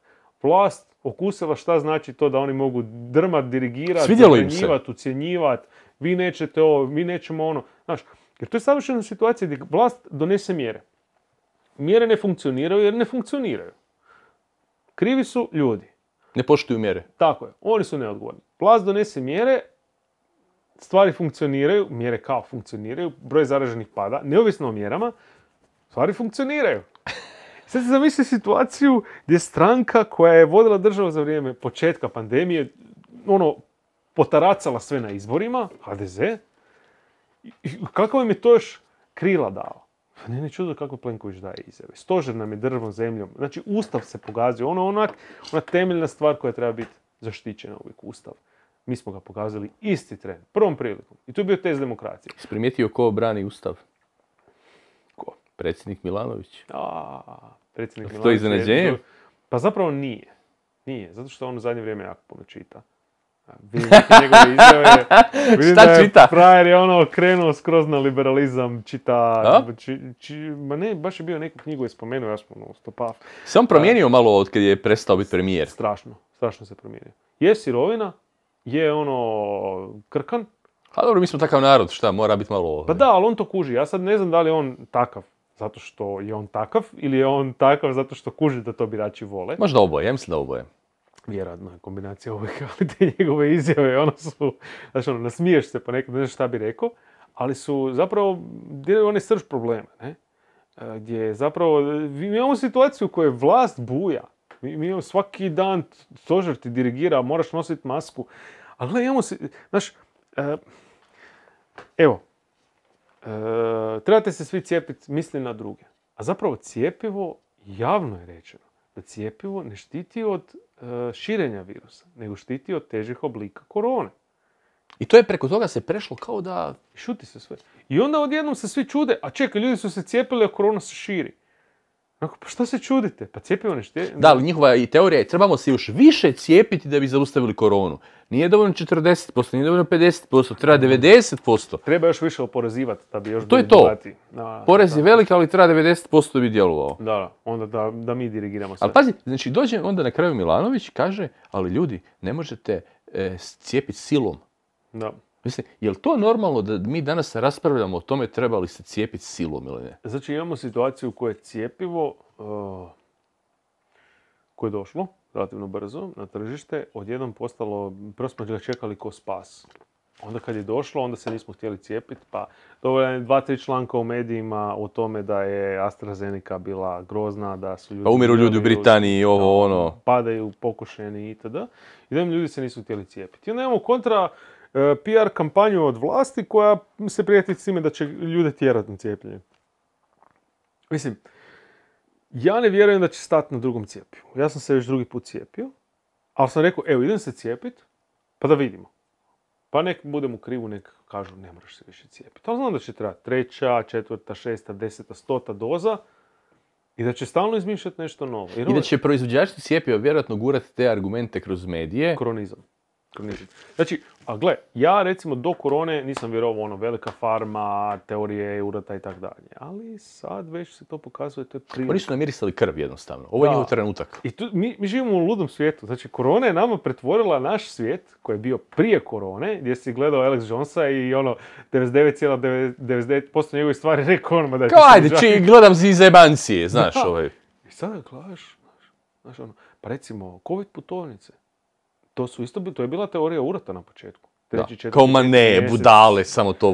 Vlast okusila šta znači to da oni mogu drmat, dirigirat, ucjenjivat, ucjenjivat, vi nećete ovo, mi nećemo ono. Znaš, jer to je savršena situacija gdje vlast donese mjere. Mjere ne funkcioniraju jer ne funkcioniraju. Krivi su ljudi. Ne poštuju mjere. Tako je, oni su neodgovorni. Vlast donese mjere, stvari funkcioniraju, mjere kao funkcioniraju, broj zaraženih pada, neovisno o mjerama, stvari funkcioniraju. Sad se zamisli situaciju gdje stranka koja je vodila državu za vrijeme početka pandemije, ono, potaracala sve na izborima, HDZ, i kako vam je to još krila dao? Pa nije ni čudo kako Plenković daje izjave. Stožer nam je državom zemljom. Znači, ustav se pogazio. Ono onak, ona temeljna stvar koja treba biti zaštićena uvijek, ustav. Mi smo ga pokazali isti tren, prvom prilikom. I tu je bio test demokracije. primijetio ko brani ustav? Ko? Predsjednik Milanović. A, predsjednik Milanović. To je iznenađenje? Pa zapravo nije. Nije, zato što on u zadnje vrijeme jako puno čita. Vidim njegove izjave. Šta čita? Frajer je ono krenuo skroz na liberalizam, čita... ma ne, baš je bio neku knjigu je spomenuo, ja sam ono stopav. Sam promijenio malo od kad je prestao biti premijer. Strašno, strašno se promijenio. Je sirovina, je ono krkan. A dobro, mi smo takav narod, šta, mora biti malo... Pa ovaj. da, ali on to kuži. Ja sad ne znam da li je on takav zato što je on takav ili je on takav zato što kuži da to birači vole. Možda oboje, ja mislim da oboje. Vjerojatno kombinacija ovih, ali te njegove izjave, ono su, znači ono, nasmiješ se ponekad, ne znaš šta bi rekao, ali su zapravo, diraju onaj srž problema, ne? E, gdje zapravo, imamo situaciju u kojoj vlast buja, mi, mi svaki dan stožer ti dirigira, moraš nositi masku. Ali gledaj, imamo se, znaš, e, evo, e, trebate se svi cijepiti, misli na druge. A zapravo cijepivo, javno je rečeno, da cijepivo ne štiti od e, širenja virusa, nego štiti od težih oblika korone. I to je preko toga se prešlo kao da... Šuti se sve. I onda odjednom se svi čude, a čekaj, ljudi su se cijepili, a korona se širi onako pa šta se čudite? Pa cijepimo nešto. Da, ali njihova i teorija je trebamo se još više cijepiti da bi zaustavili koronu. Nije dovoljno 40%, nije dovoljno 50%, treba 90%. Mhm. Treba još više oporezivati da bi još pa To je to. Porez je velik, ali treba 90% da bi djelovao. Da, onda da, mi dirigiramo sve. Ali pazi, znači dođe onda na kraju Milanović i kaže, ali ljudi, ne možete e, cijepiti silom. Da. Mislim, je li to normalno da mi danas raspravljamo o tome treba li se cijepiti silom ili ne? Znači imamo situaciju u je cijepivo uh, e, koje je došlo relativno brzo na tržište, odjednom postalo, prvo smo ga čekali ko spas. Onda kad je došlo, onda se nismo htjeli cijepiti, pa dovoljno je dva, tri članka u medijima o tome da je AstraZeneca bila grozna, da su ljudi... Pa umiru ljudi u Britaniji, ovo, ono... Padaju pokušeni itd. I da im ljudi se nisu htjeli cijepiti. I onda imamo kontra E, PR kampanju od vlasti koja se prijeti s time da će ljude tjerati na cijepljenje. Mislim, ja ne vjerujem da će stati na drugom cijepju. Ja sam se još drugi put cijepio, ali sam rekao, evo idem se cijepit, pa da vidimo. Pa nek budem u krivu, nek kažu ne moraš se više cijepiti. Ali znam da će trebati treća, četvrta, šesta, deseta, stota doza i da će stalno izmišljati nešto novo. I da ono- će proizvođači cijepio vjerojatno gurati te argumente kroz medije. Kronizam. Kognitiv. Znači, a gle, ja recimo do korone nisam vjerovao ono velika farma, teorije urata i tako dalje. Ali sad već se to pokazuje, to je Oni su namirisali krv jednostavno. Ovo je njihov trenutak. I tu, mi, mi, živimo u ludom svijetu. Znači, korona je nama pretvorila naš svijet koji je bio prije korone, gdje si gledao Alex Jonesa i ono 99,99% njegove stvari rekao ono znači, da Kao ajde, či, gledam si znaš ovaj. I sada gledaš, znaš, znaš ono, pa recimo, covid putovnice to su isto, to je bila teorija urata na početku. Treći, da. Kao budale, samo to,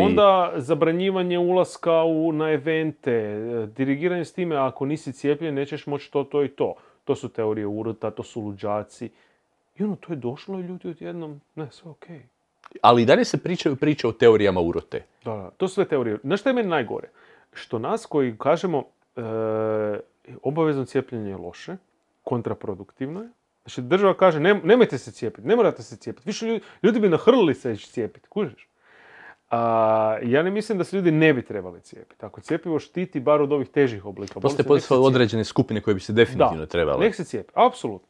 Onda zabranjivanje ulaska u, na evente, e, dirigiranje s time, ako nisi cijepljen, nećeš moći to, to i to. To su teorije urota, to su luđaci. I ono, to je došlo i ljudi odjednom, ne, sve okej. Ali i dalje se priča priče o teorijama urote. Da, da, to su sve teorije. Znaš što je meni najgore? Što nas koji kažemo e, obavezno cijepljenje je loše, kontraproduktivno je, Znači država kaže nemojte se cijepiti, ne morate se cijepiti. Više ljudi, ljudi bi nahrlili se cijepiti, kužiš? A, ja ne mislim da se ljudi ne bi trebali cijepiti. Ako cijepivo štiti bar od ovih težih oblika. Postoje određene skupine koje bi se definitivno da, trebale. nek se cijepi, apsolutno.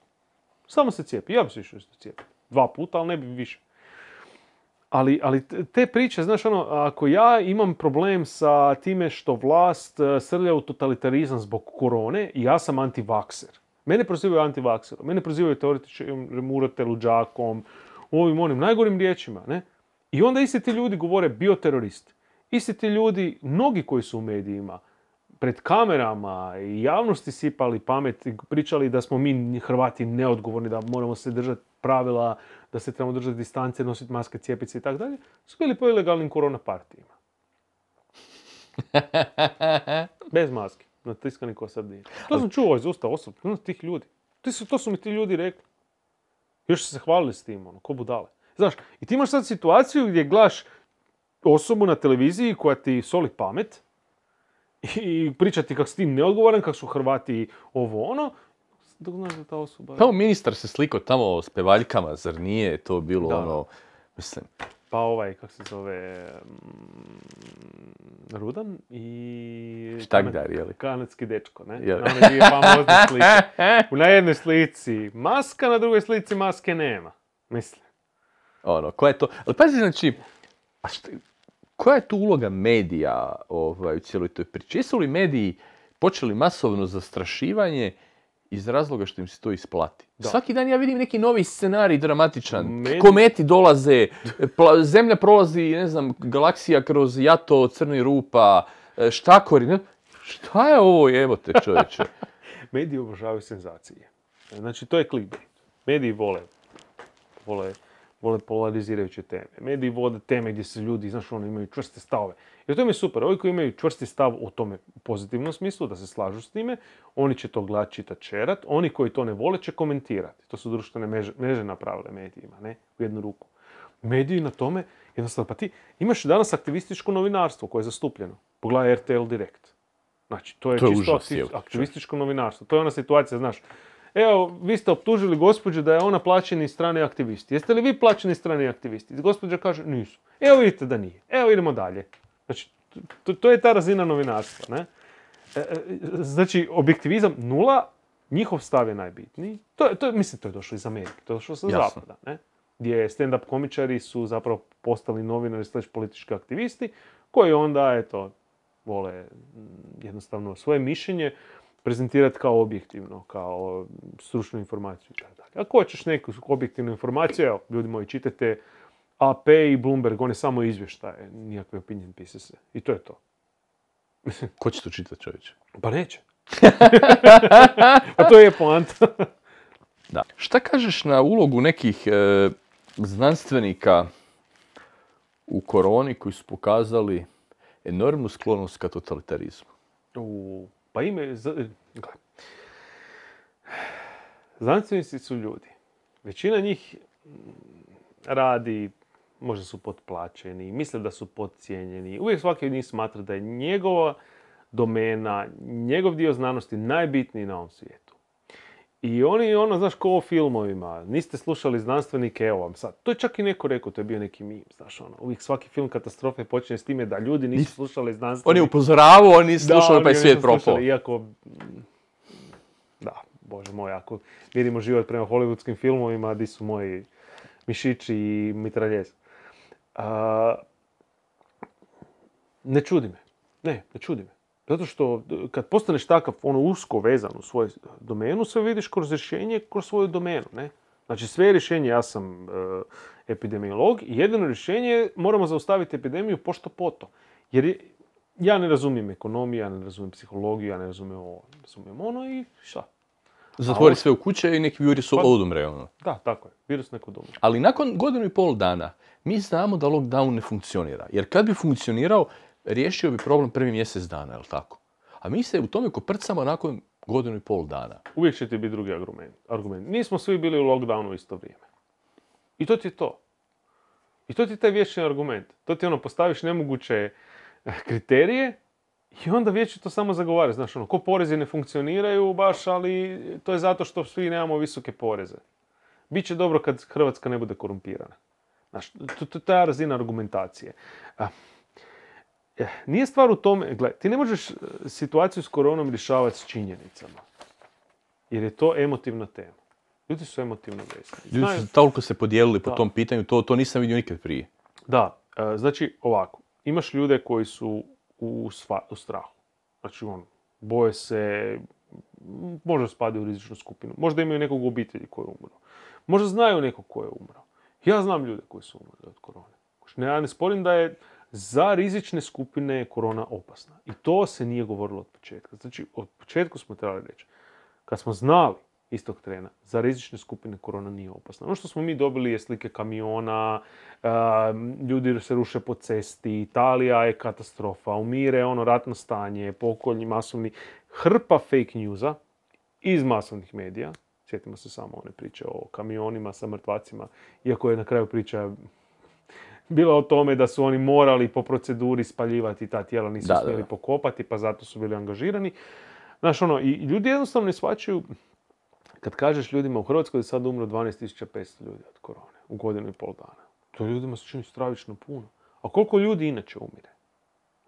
Samo se cijepi, ja bi se više isto cijepiti. Dva puta, ali ne bi više. Ali, ali te priče, znaš ono, ako ja imam problem sa time što vlast eh, srlja u totalitarizam zbog korone, ja sam antivakser Mene prozivaju antivakserom, mene prozivaju teoretičnim murate luđakom, ovim onim najgorim riječima, ne? I onda isti ti ljudi govore bioteroristi. Isti ti ljudi, mnogi koji su u medijima, pred kamerama i javnosti sipali pamet i pričali da smo mi Hrvati neodgovorni, da moramo se držati pravila, da se trebamo držati distance, nositi maske, cijepice i tako dalje, su bili po ilegalnim korona partijima. Bez maske na tiskani ko sad nije. To sam čuo iz usta osobno, tih ljudi. To su, to su mi ti ljudi rekli. Još su se hvalili s tim, ono, ko budale. Znaš, i ti imaš sad situaciju gdje glaš osobu na televiziji koja ti soli pamet i priča ti kako si ti neodgovoran, kako su Hrvati ovo ono, dok znaš da ta osoba... Tamo ministar se sliko tamo s pevaljkama, zar nije to bilo ono mislim. Pa ovaj, kako se zove, mm, Rudan i... Štagdar, je li? Kanadski dečko, ne? Je Na slike. jednoj slici maska, na drugoj slici maske nema. Mislim. Ono, koja je to... Ali pazi, znači, koja je tu uloga medija ovaj, u cijeloj toj priči? Jesu li mediji počeli masovno zastrašivanje iz razloga što im se to isplati. Svaki dan ja vidim neki novi scenarij dramatičan. Kometi dolaze, e, pla... zemlja prolazi, ne znam, galaksija kroz jato crni rupa, e, štakori. Ne... Šta je ovo jebote čovječe? Mediji obožavaju senzacije. Znači, to je clickbait. Mediji vole, vole vole polarizirajuće teme. Mediji vode teme gdje se ljudi, znaš, ono, imaju čvrste stave. I to tome je super. Ovi koji imaju čvrsti stav o tome u pozitivnom smislu, da se slažu s time, oni će to gledati, čitati, čerat. Oni koji to ne vole će komentirati. To su društvene mreže, napravile medijima, ne? U jednu ruku. Mediji na tome, jednostavno, pa ti imaš danas aktivističko novinarstvo koje je zastupljeno. Pogledaj RTL Direkt. Znači, to je, čisto aktivističko novinarstvo. To je ona situacija, znaš, evo, vi ste optužili gospođu da je ona plaćeni strani aktivist. Jeste li vi plaćeni strani aktivisti? Gospođa kaže, nisu. Evo vidite da nije. Evo idemo dalje. Znači, to, je ta razina novinarstva, e, e, znači, objektivizam nula, njihov stav je najbitniji. to, mislim, to je došlo iz Amerike, to je došlo sa zapada, Gdje stand-up komičari su zapravo postali novinari slash politički aktivisti, koji onda, eto, vole jednostavno svoje mišljenje prezentirati kao objektivno, kao stručnu informaciju i tako dalje. Ako hoćeš neku objektivnu informaciju, evo, ljudi moji, čitajte AP i Bloomberg, one samo izvještaje, nijakve opinion se. I to je to. Ko će to čitati čovječe? Pa neće. A pa to je poanta. da. Šta kažeš na ulogu nekih e, znanstvenika u koroni koji su pokazali enormnu sklonost ka totalitarizmu? U... Pa ime... Znanstvenici su ljudi. Većina njih mm, radi, možda su potplaćeni, misle da su podcijenjeni. Uvijek svaki od njih smatra da je njegova domena, njegov dio znanosti najbitniji na ovom svijetu. I oni, ono, znaš, ko o filmovima, niste slušali znanstvenike, evo vam sad. To je čak i neko rekao, to je bio neki mim, znaš, ono, uvijek svaki film katastrofe počinje s time da ljudi nisu slušali znanstvenike. Oni upozoravu, oni nisu slušali pa je svijet propao. Iako, da, bože moj, ako vidimo život prema hollywoodskim filmovima, di su moji mišići i mitraljez. ne čudi me, ne, ne čudi me. Zato što e, kad postaneš takav ono usko vezan u svoju domenu, sve vidiš kroz rješenje, kroz svoju domenu. Ne? Znači sve je rješenje, ja sam e, epidemiolog, jedino rješenje je moramo zaustaviti epidemiju pošto poto. Jer ja ne razumijem ekonomiju, ja ne razumijem psihologiju, ja ne razumijem ovo, ne razumijem ono i šta. Zatvori sve u kuće i neki virus pa, odumre. Ono. Da, tako je. Virus neko odumre. Ali nakon godinu i pol dana mi znamo da lockdown ne funkcionira. Jer kad bi funkcionirao, riješio bi problem prvi mjesec dana, jel tako? A mi se u tome koprcamo nakon godinu i pol dana. Uvijek će ti biti drugi argument. argument. Nismo svi bili u lockdownu u isto vrijeme. I to ti je to. I to ti je taj vječni argument. To ti ono, postaviš nemoguće eh, kriterije i onda vječno to samo zagovara. Znaš, ono, ko porezi ne funkcioniraju baš, ali to je zato što svi nemamo visoke poreze. Biće dobro kad Hrvatska ne bude korumpirana. Znaš, to, to je ta razina argumentacije. Eh, nije stvar u tome, gledaj, ti ne možeš eh, situaciju s koronom rješavati s činjenicama. Jer je to emotivna tema. Ljudi su emotivno vezani. Ljudi su toliko se podijelili po tom pitanju, to, to nisam vidio nikad prije. Da, eh, znači ovako, imaš ljude koji su u, strahu. Znači on, boje se, možda spade u rizičnu skupinu, možda imaju nekog u obitelji koji je umro. Možda znaju nekog koji je umro. Ja znam ljude koji su umrli od korone. Znači, ja ne sporim da je za rizične skupine je korona opasna. I to se nije govorilo od početka. Znači, od početku smo trebali reći. Kad smo znali istog trena, za rizične skupine korona nije opasna. Ono što smo mi dobili je slike kamiona, ljudi se ruše po cesti, Italija je katastrofa, umire ono ratno stanje, pokoljni, masovni, hrpa fake newsa iz masovnih medija. Sjetimo se samo one priče o kamionima sa mrtvacima, iako je na kraju priča bila o tome da su oni morali po proceduri spaljivati ta tijela, nisu smjeli pokopati, pa zato su bili angažirani. Znaš, ono, i ljudi jednostavno ne shvaćaju, kad kažeš ljudima u Hrvatskoj da sad umro 12.500 ljudi od korone u godinu i pol dana. To ljudima se čini stravično puno. A koliko ljudi inače umire?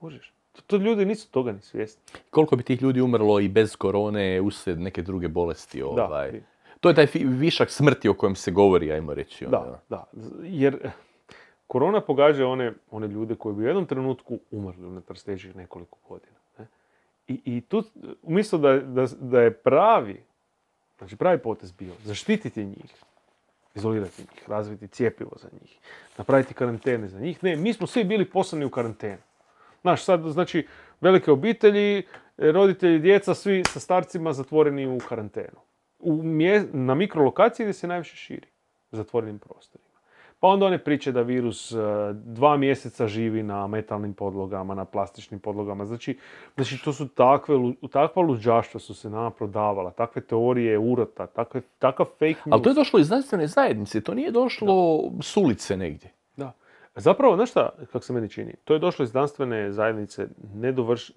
Možeš? To, ljudi nisu toga ni svjesni. Koliko bi tih ljudi umrlo i bez korone uslijed neke druge bolesti? Ovaj. To je taj višak smrti o kojem se govori, ajmo reći. Da, ono, da. Jer korona pogađa one, one ljude koji bi u jednom trenutku umrli u sljedećih nekoliko godina. Ne? I, I tu, umjesto da, da, da je pravi, znači pravi potez bio, zaštititi njih, izolirati njih, razviti cijepivo za njih, napraviti karantene za njih. Ne, mi smo svi bili poslani u karantenu. Znaš, sad, znači, velike obitelji, roditelji, djeca, svi sa starcima zatvoreni u karantenu. U mje, na mikrolokaciji gdje se najviše širi zatvorenim prostorima. Pa onda one priče da virus e, dva mjeseca živi na metalnim podlogama, na plastičnim podlogama. Znači, znači to su takve, takva luđaštva su se nama prodavala, takve teorije urota, takve, takav fake news. Ali to je došlo iz znanstvene zajednice, to nije došlo s ulice negdje. Da. Zapravo, znaš šta, kako se meni čini, to je došlo iz znanstvene zajednice, nedovrš...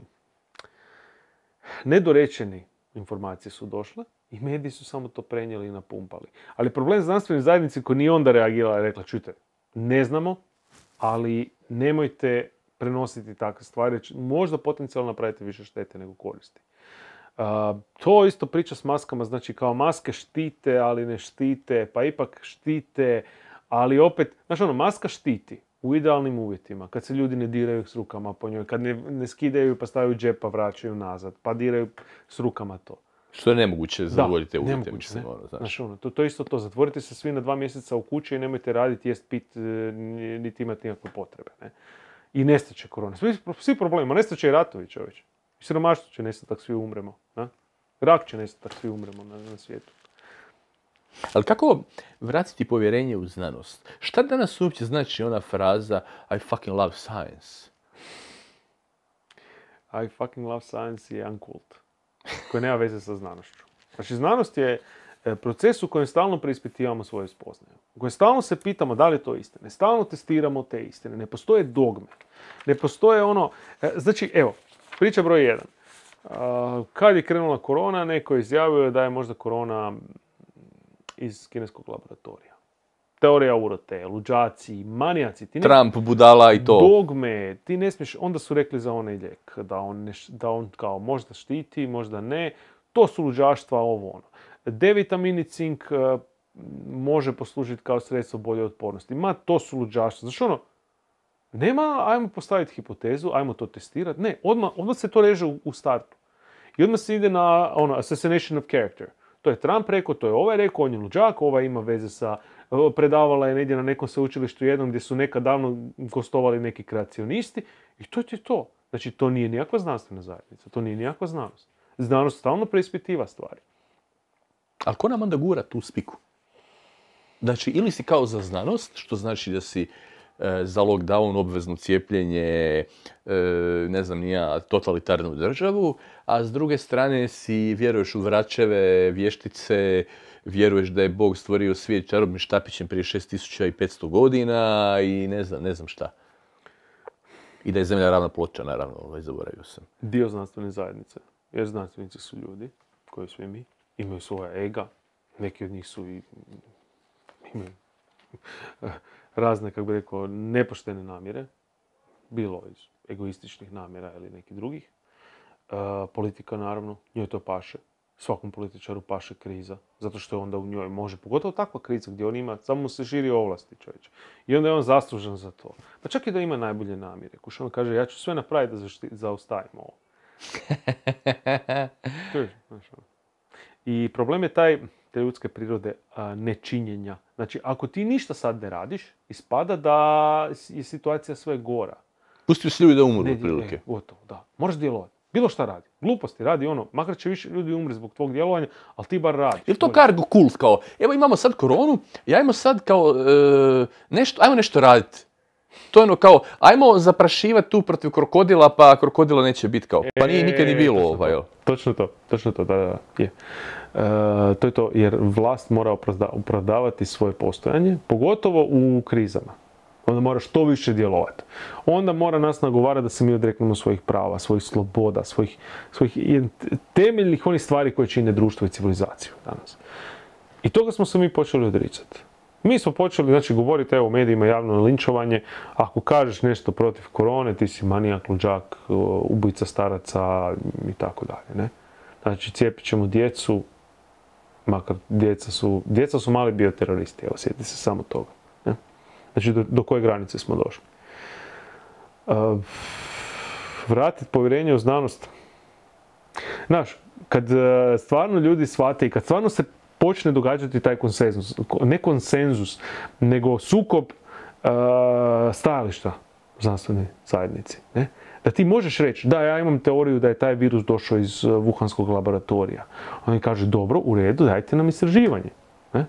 nedorečeni informacije su došle i mediji su samo to prenijeli i napumpali. Ali problem znanstvene zajednice koji nije onda reagirala je rekla, čujte, ne znamo, ali nemojte prenositi takve stvari, možda potencijalno napravite više štete nego koristi. to isto priča s maskama, znači kao maske štite, ali ne štite, pa ipak štite, ali opet, znači ono, maska štiti u idealnim uvjetima, kad se ljudi ne diraju s rukama po njoj, kad ne, ne skidaju pa stavaju džepa, pa vraćaju nazad, pa diraju s rukama to. Što je nemoguće zadovoljiti te uvjete. Ono, ono, to, to isto to, zatvorite se svi na dva mjeseca u kući i nemojte raditi, jest pit, e, niti imati nikakve potrebe. Ne? I nestaće korona. Svi, svi problemi. nestaće i ratovi čovječ. I siromaštvo će nestatak, svi umremo. Rak će nestatak, svi umremo na, svijetu. Ali kako vratiti povjerenje u znanost? Šta danas uopće znači ona fraza I fucking love science? I fucking love science je unkult koje nema veze sa znanošću. Znači, znanost je e, proces u kojem stalno preispitivamo svoje spoznaje. U kojem stalno se pitamo da li je to istina, Stalno testiramo te istine. Ne postoje dogme. Ne postoje ono... E, znači, evo, priča broj jedan. Kad je krenula korona, neko je izjavio da je možda korona iz kineskog laboratorija teorija urote, luđaci, manijaci. Ti ne... Trump, budala i to. Dogme, ti ne smiješ, onda su rekli za onaj lijek, da on, ne, kao možda štiti, možda ne. To su luđaštva, ovo ono. D vitamini eh, može poslužiti kao sredstvo bolje otpornosti. Ma, to su luđaštva. Znači ono, nema, ajmo postaviti hipotezu, ajmo to testirati. Ne, odmah, odmah se to reže u, startu. I odmah se ide na ono, assassination of character. To je Trump rekao, to je ovaj rekao, on je luđak, ovaj ima veze sa predavala je negdje na nekom sveučilištu jednom gdje su nekad davno gostovali neki kreacionisti i to ti je to. Znači to nije nikakva znanstvena zajednica, to nije nikakva znanost. Znanost stalno preispitiva stvari. A ko nam onda gura tu spiku? Znači, ili si kao za znanost, što znači da si e, za lockdown, obvezno cijepljenje, e, ne znam nija, totalitarnu državu, a s druge strane si vjeruješ u vračeve, vještice, vjeruješ da je Bog stvorio svijet čarobnim štapićem prije 6500 godina i ne znam, ne znam šta. I da je zemlja ravna ploča, naravno, ovaj, zaboravio sam. Dio znanstvene zajednice, jer znanstvenici su ljudi, koji svi mi, imaju svoja ega, neki od njih su i imaju razne, kako bi rekao, nepoštene namjere, bilo iz egoističnih namjera ili nekih drugih. politika, naravno, njoj to paše svakom političaru paše kriza. Zato što je onda u njoj može, pogotovo takva kriza gdje on ima, samo se širi ovlasti čovječe. I onda je on zaslužen za to. Pa čak i da ima najbolje namjere. Kuš on kaže, ja ću sve napraviti da zašti, zaustavim ovo. Ono. I problem je taj, te ljudske prirode nečinjenja. Znači, ako ti ništa sad ne radiš, ispada da je situacija sve gora. Pusti ljudi da umru, ne, prilike. gotovo, da. Moraš djelovati. Bilo šta radi. Gluposti radi ono, makar će više ljudi umri zbog tvog djelovanja, ali ti bar radi. Ili to kargo kult kao, evo imamo sad koronu i ajmo sad kao, e, nešto, ajmo nešto raditi. To je ono kao, ajmo zaprašivati tu protiv krokodila, pa krokodila neće biti kao. Pa nije e, nikad ni bilo ovo, ovaj, jel? Točno to, točno to, da, da, je. E, to je to, jer vlast mora opravdavati svoje postojanje, pogotovo u krizama onda mora što više djelovati. Onda mora nas nagovarati da se mi odreknemo svojih prava, svojih sloboda, svojih, svojih temeljnih onih stvari koje čine društvo i civilizaciju danas. I toga smo se mi počeli odricati. Mi smo počeli, znači, govoriti, evo, u medijima javno linčovanje, ako kažeš nešto protiv korone, ti si manijak, luđak, ubojica staraca i tako dalje, ne? Znači, cijepit ćemo djecu, makar djeca su, djeca su mali bioteroristi, evo, sjeti se samo toga. Znači do, do koje granice smo došli. Vratiti povjerenje u znanost. Znaš, kad e, stvarno ljudi shvate i kad stvarno se počne događati taj konsenzus, ne konsenzus, nego sukob e, stajališta u znanstvenoj zajednici. Ne? Da ti možeš reći, da ja imam teoriju da je taj virus došao iz e, Wuhanskog laboratorija. Oni kaže dobro, u redu, dajte nam istraživanje. Ne?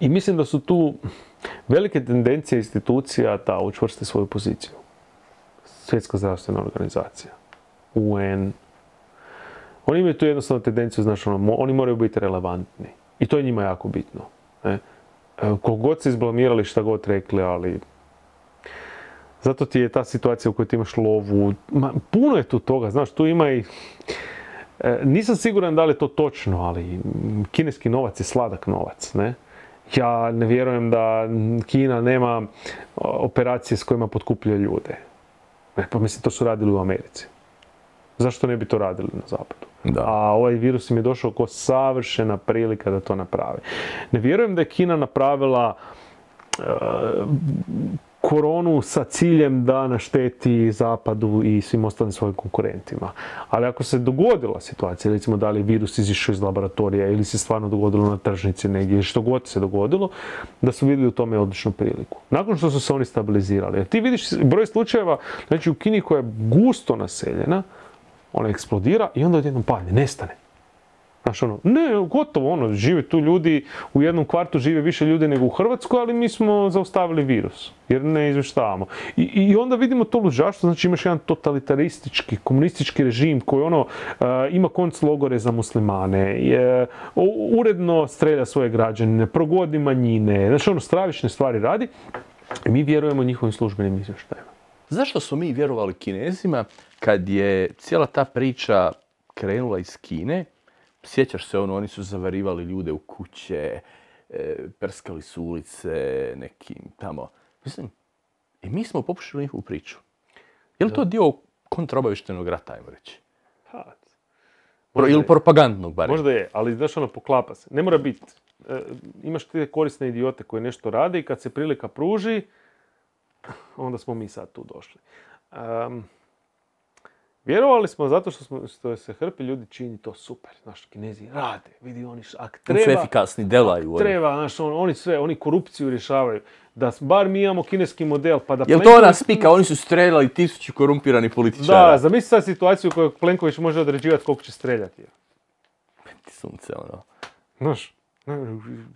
I mislim da su tu velike tendencije institucija da učvrste svoju poziciju. Svjetska zdravstvena organizacija, UN. Oni imaju tu jednostavnu tendenciju, znači oni moraju biti relevantni. I to je njima jako bitno. Ne? E, kogod se izblamirali, šta god rekli, ali... Zato ti je ta situacija u kojoj ti imaš lovu, puno je tu toga, znaš, tu ima i... E, nisam siguran da li je to točno, ali kineski novac je sladak novac, ne? Ja ne vjerujem da Kina nema operacije s kojima potkuplja ljude. E, pa mislim, to su radili u Americi. Zašto ne bi to radili na zapadu? Da. A ovaj virus im je došao kao savršena prilika da to napravi. Ne vjerujem da je Kina napravila e, koronu sa ciljem da našteti zapadu i svim ostalim svojim konkurentima. Ali ako se dogodila situacija, recimo da li je virus izišao iz laboratorija ili se stvarno dogodilo na tržnici negdje, što god se dogodilo, da su vidjeli u tome odličnu priliku. Nakon što su se oni stabilizirali. Jer ti vidiš broj slučajeva, znači u Kini koja je gusto naseljena, ona eksplodira i onda odjednom padne, nestane. Znaš ono, ne, gotovo ono, žive tu ljudi, u jednom kvartu žive više ljudi nego u Hrvatskoj, ali mi smo zaustavili virus, jer ne izvještavamo. I, onda vidimo to luđaštvo, znači imaš jedan totalitaristički, komunistički režim koji ono, e, ima konc logore za muslimane, uredno strelja svoje građane, progodi manjine, znači ono, stravične stvari radi. I mi vjerujemo njihovim službenim izvještajima. Zašto smo mi vjerovali kinezima kad je cijela ta priča krenula iz Kine, sjećaš se ono, oni su zavarivali ljude u kuće, e, prskali su ulice nekim tamo. Mislim, i mi smo popušili njihovu priču. Je li to dio kontraobavištenog rata, ajmo reći? Pa, ili propagandnog barem. Možda je, ali znaš ono, poklapa se. Ne mora biti. E, imaš te korisne idiote koji nešto rade i kad se prilika pruži, onda smo mi sad tu došli. Vjerovali smo zato što, smo, što se hrpi ljudi čini to super. Znaš, kinezi rade, vidi oni ak treba... efikasni, delaju. Treba, oni sve, oni korupciju rješavaju. Da bar mi imamo kineski model, pa da... Jel to ona spika, oni su streljali tisuću korumpiranih političara. Da, zamisli sad situaciju kojoj Plenković može određivati koliko će streljati. Ti sunce, ono. Znaš,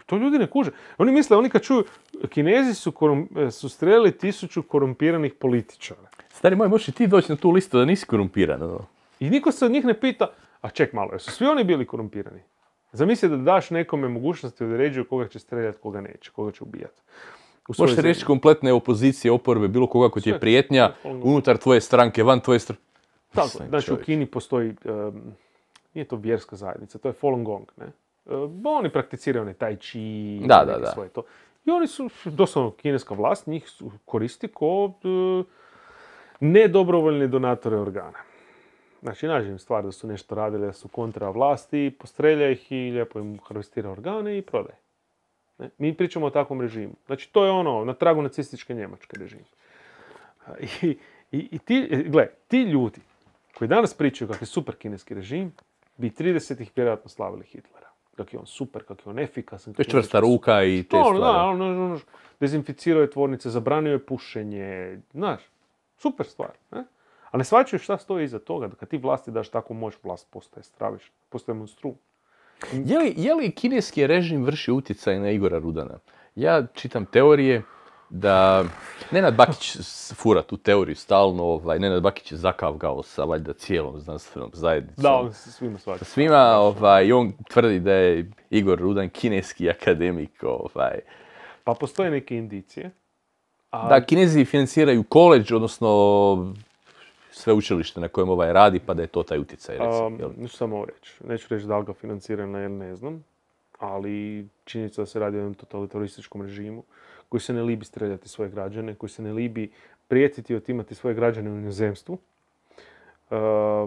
to ljudi ne kuže. Oni misle, oni kad čuju, kinezi su, su streljali tisuću korumpiranih političara. Stari moj, možeš ti doći na tu listu da nisi korumpiran. Ono. I niko se od njih ne pita, a ček malo, jesu svi oni bili korumpirani? Zamisli da daš nekome mogućnosti da određuju koga će streljati, koga neće, koga će ubijati. Možeš reći kompletne opozicije, oporbe, bilo koga ko ti je prijetnja, unutar tvoje stranke, van tvoje stranke. Tako, znači u Kini postoji, nije to vjerska zajednica, to je Falun Gong, ne? oni prakticiraju onaj tai chi, da, da, to. I oni su, doslovno, kineska vlast njih koristi kod Nedobrovoljni donatore organa. Znači, nađe stvar da su nešto radili, da su kontra vlasti, postrelja ih i lijepo im harvestira organe i prodaje. Mi pričamo o takvom režimu. Znači, to je ono, na tragu nacističke njemačke režim. I, ti, gle, ti ljudi koji danas pričaju kakvi je super kineski režim, bi 30-ih vjerojatno slavili Hitlera. Kak je on super, kak je on efikasan. To je čvrsta ruka i te ono, stvari. on, ono, ono, dezinficirao je tvornice, zabranio je pušenje, znaš. Super stvar. Ne? A ne shvaćaju šta stoji iza toga, da kad ti vlasti daš takvu moć, vlast postaje stravišna, postaje monstrum. Je li, je li kineski režim vrši utjecaj na Igora Rudana? Ja čitam teorije da Nenad Bakić fura tu teoriju stalno, ovaj, Nenad Bakić je zakavgao sa valjda cijelom znanstvenom zajednicom. Da, on svima svađa. Svima, ovaj, on tvrdi da je Igor Rudan kineski akademik, ovaj. Pa postoje neke indicije da, kinezi financiraju koleđ, odnosno sveučilište na kojem ovaj radi, pa da je to taj utjecaj, recimo. neću samo reći. Neću reći da li ga financirana ili ne znam, ali činjenica da se radi o jednom totalitarističkom režimu koji se ne libi streljati svoje građane, koji se ne libi prijetiti i otimati svoje građane u inozemstvu.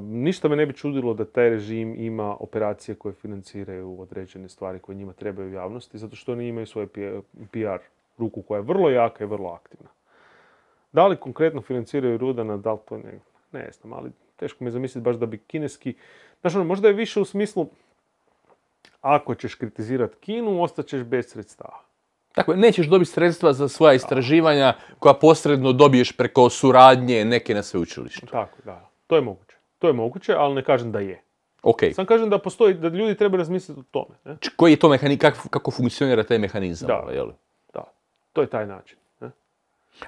ništa me ne bi čudilo da taj režim ima operacije koje financiraju određene stvari koje njima trebaju javnosti, zato što oni imaju svoje PR ruku koja je vrlo jaka i vrlo aktivna. Da li konkretno financiraju Rudana, da li to ne, ne znam, ali teško mi je zamisliti baš da bi kineski... Znaš, ono, možda je više u smislu, ako ćeš kritizirati Kinu, ostaćeš bez sredstava. Tako je, nećeš dobiti sredstva za svoja istraživanja koja posredno dobiješ preko suradnje neke na sveučilištu. Tako, da. To je moguće. To je moguće, ali ne kažem da je. ok Sam kažem da postoji, da ljudi treba razmisliti o tome. Koji je to mehanizam, kako, funkcionira taj mehanizam? Da. Ovaj, Jel? To je taj način.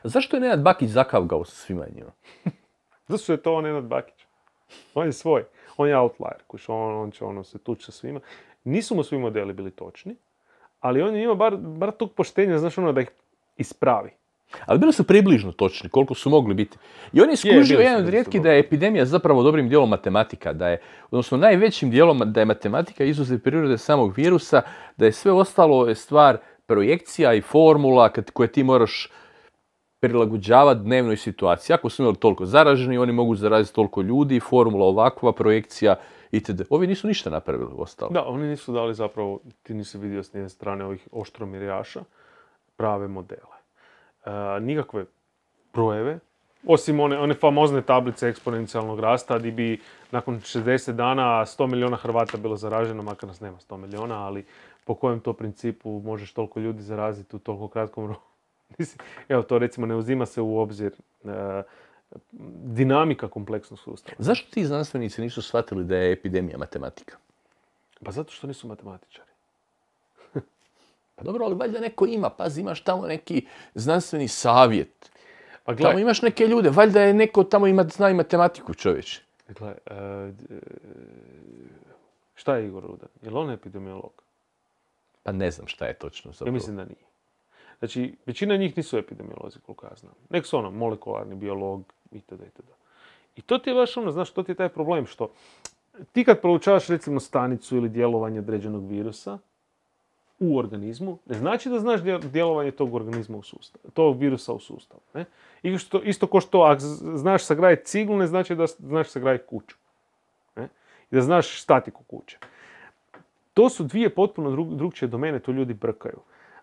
Zašto je Nenad Bakić zakavgao sa svima njima? Zašto je to Nenad Bakić? On je svoj. On je outlier. on, će ono se tući sa svima. Nisu mu svi modeli bili točni, ali on je bar, bar tog poštenja, znaš ono, da ih ispravi. Ali bili su približno točni, koliko su mogli biti. I on je skužio jedan od rijetki da je epidemija zapravo dobrim dijelom matematika, da je, odnosno najvećim dijelom da je matematika izuzet prirode samog virusa, da je sve ostalo stvar projekcija i formula kad, koje ti moraš prilagođavati dnevnoj situaciji. Ako su imali toliko zaraženi, oni mogu zaraziti toliko ljudi, formula ovakva, projekcija itd. Ovi nisu ništa napravili ostalo. Da, oni nisu dali zapravo, ti nisi vidio s njene strane ovih oštromirjaša, prave modele. E, nikakve brojeve, osim one, one famozne tablice eksponencijalnog rasta, gdje bi nakon 60 dana 100 milijuna Hrvata bilo zaraženo, makar nas nema 100 milijuna, ali po kojem to principu možeš toliko ljudi zaraziti u toliko kratkom roku. Evo to recimo ne uzima se u obzir e, dinamika kompleksnog sustava. Zašto ti znanstvenici nisu shvatili da je epidemija matematika? Pa zato što nisu matematičari. pa dobro, ali valjda neko ima. Pazi, imaš tamo neki znanstveni savjet. Pa gledaj, tamo imaš neke ljude. Valjda je neko tamo ima, zna i matematiku čovječe. Gledaj, e, e, šta je Igor Rudan? Je li on epidemiolog? Pa ne znam šta je točno zapravo. Ja mislim da nije. Znači, većina njih nisu epidemiolozi, koliko ja znam. Nek su ono, molekularni biolog, itd. itd. I to ti je baš ono, znaš, to ti je taj problem što ti kad proučavaš recimo stanicu ili djelovanje određenog virusa u organizmu, ne znači da znaš djelovanje tog organizma u sustavu, tog virusa u sustavu. Ne? I što, isto ko što ako znaš sagraditi ciglu, ne znači da znaš sagraditi kuću. Ne? I da znaš statiku kuće. To su dvije potpuno drug, drugčije domene, tu ljudi brkaju.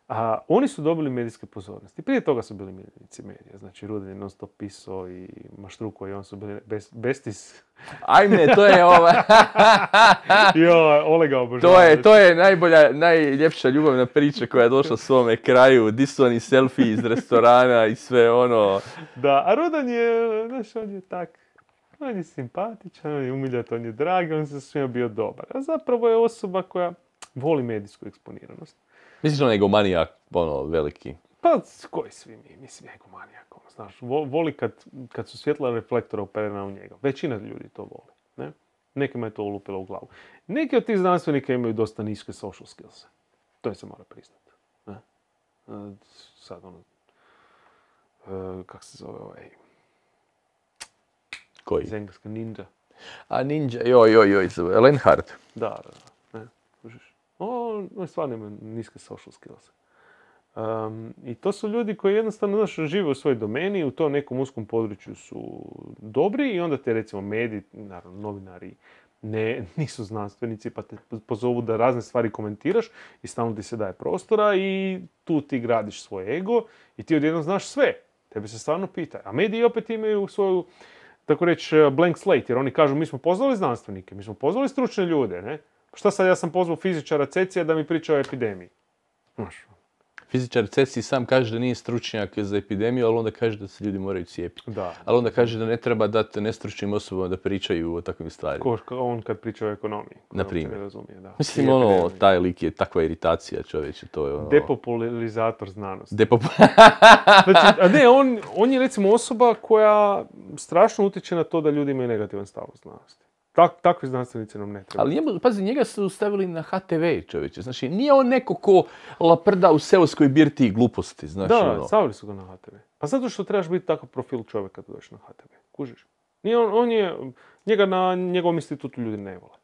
A, oni su dobili medijske pozornosti. Prije toga su bili miljenici medija. Znači, Rudin je non stop pisao i Maštruko i on su bili bestis. Ajme, to je ova... jo, Olega obožava. To je, to je najbolja, najljepša ljubavna priča koja je došla svome kraju. Di su oni selfie iz restorana i sve ono... Da, a Rudan je, znaš, on je tak on je simpatičan, on je umiljat, on je drag, on se svima bio dobar. A zapravo je osoba koja voli medijsku eksponiranost. Misliš onaj egomanijak, ono, veliki? Pa, koji svi mi, mislim, egomanijak, ono, znaš, voli kad, su svjetla reflektora operena u njega. Većina ljudi to voli, ne? Nekima je to ulupilo u glavu. Neki od tih znanstvenika imaju dosta niske social skills. To je se mora priznati. Ne? E, sad, ono, e, kak se zove ovaj, koji? Iz engleska Ninja. A Ninja, joj, joj, joj, eh, Lenhard. Da, da, ne, kužiš. O, stvarno ima niske social skills. I to su ljudi koji jednostavno znaš, žive u svojoj domeni, u to nekom uskom području su dobri i onda te recimo mediji, naravno novinari, ne, nisu znanstvenici pa te pozovu da razne stvari komentiraš i stalno ti se daje prostora i tu ti gradiš svoj ego i ti odjedno znaš sve. Tebe se stvarno pita. A mediji opet imaju svoju tako reći, e, blank slate, jer oni kažu mi smo pozvali znanstvenike, mi smo pozvali stručne ljude, ne? Pa šta sad ja sam pozvao fizičara Cecija da mi priča o epidemiji? Znaš, fizičar Ceci sam kaže da nije stručnjak za epidemiju, ali onda kaže da se ljudi moraju cijepiti. Da. Ali onda kaže da ne treba dati nestručnim osobama da pričaju o takvim stvarima. Ko, on kad priča o ekonomiji. Na primjer. Mislim, ono, taj lik je takva iritacija čovječe, to je ono- Depopularizator znanosti. znači, a ne, on, je recimo osoba koja strašno utječe na to da ljudi imaju negativan stav znanosti. Tak, takvi znanstvenici nam ne trebaju. Ali njemu, pazi, njega su stavili na HTV, čovječe. Znači, nije on neko ko laprda u seoskoj birti i gluposti, znaš. Da, ono. stavili su ga na HTV. Pa zato što trebaš biti takav profil čovjeka kad dođeš na HTV. Kužiš? Nije on, on je, njega na njegovom institutu ljudi ne vole.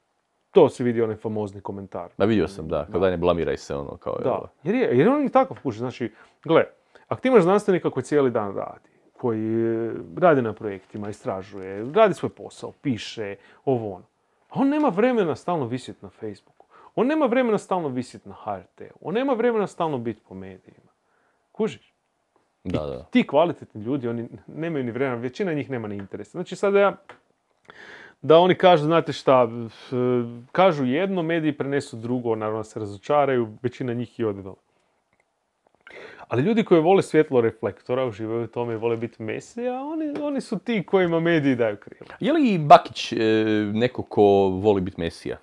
To si vidio onaj famozni komentar. Da, vidio sam, da. Kada ne blamiraj se ono kao... Da, jer, je, jer on je takav, kužiš. Znači, gle, ako ti imaš znanstvenika koji cijeli dan radi, koji radi na projektima, istražuje, radi svoj posao, piše, ovo ono. A on nema vremena stalno visjeti na Facebooku. On nema vremena stalno visjeti na hrt On nema vremena stalno biti po medijima. Kužiš? Da, da. ti kvalitetni ljudi, oni nemaju ni vremena, većina njih nema ni interesa. Znači sada ja, da oni kažu, znate šta, kažu jedno, mediji prenesu drugo, naravno se razočaraju, većina njih i ode ali ljudi koji vole svjetlo reflektora, uživaju u tome i vole biti mesija, oni, oni su ti kojima mediji daju krila. Je li Bakić e, neko ko voli biti mesija?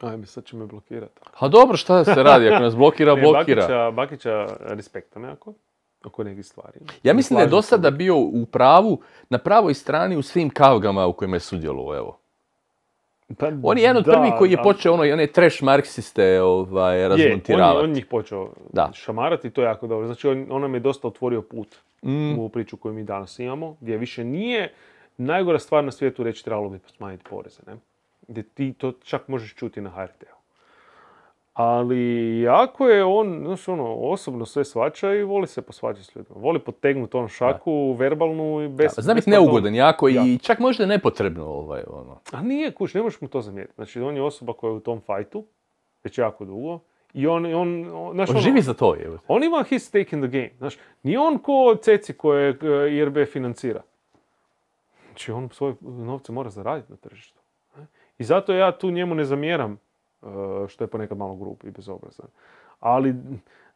Ajme, sad će me blokirati. Ha dobro, šta se radi? Ako nas blokira, blokira. Bakića, Bakića respekta nekako oko nekih stvari. Ja mislim da je do sada bio u pravu, na pravoj strani u svim kavgama u kojima je sudjelovao, evo. Pa on je jedan od prvih koji je počeo ono, one trash marksiste ovaj, razmontiravati. Je, on, on njih počeo da. šamarati, to je jako dobro. Znači, on, nam je dosta otvorio put mm. u priču koju mi danas imamo, gdje više nije najgora stvar na svijetu reći trebalo bi smanjiti poreze, ne? Gdje ti to čak možeš čuti na hrt ali jako je on, znaš ono, osobno sve svača i voli se posvađati s ljudima. Voli potegnuti onom šaku, verbalnu i bez... Da, neugodan jako i čak možda nepotrebno ovaj, ono. A nije, kuš, ne možeš mu to zamjeriti. Znači, on je osoba koja je u tom fajtu, već jako dugo, i on, on, znaš, on ono, živi za to, je. On ima his stake in the game, znaš, nije on ko ceci koje e, IRB financira. Znači, on svoje novce mora zaraditi na tržištu. I zato ja tu njemu ne zamjeram Eh, što je ponekad malo grup i bezobrazan. Ali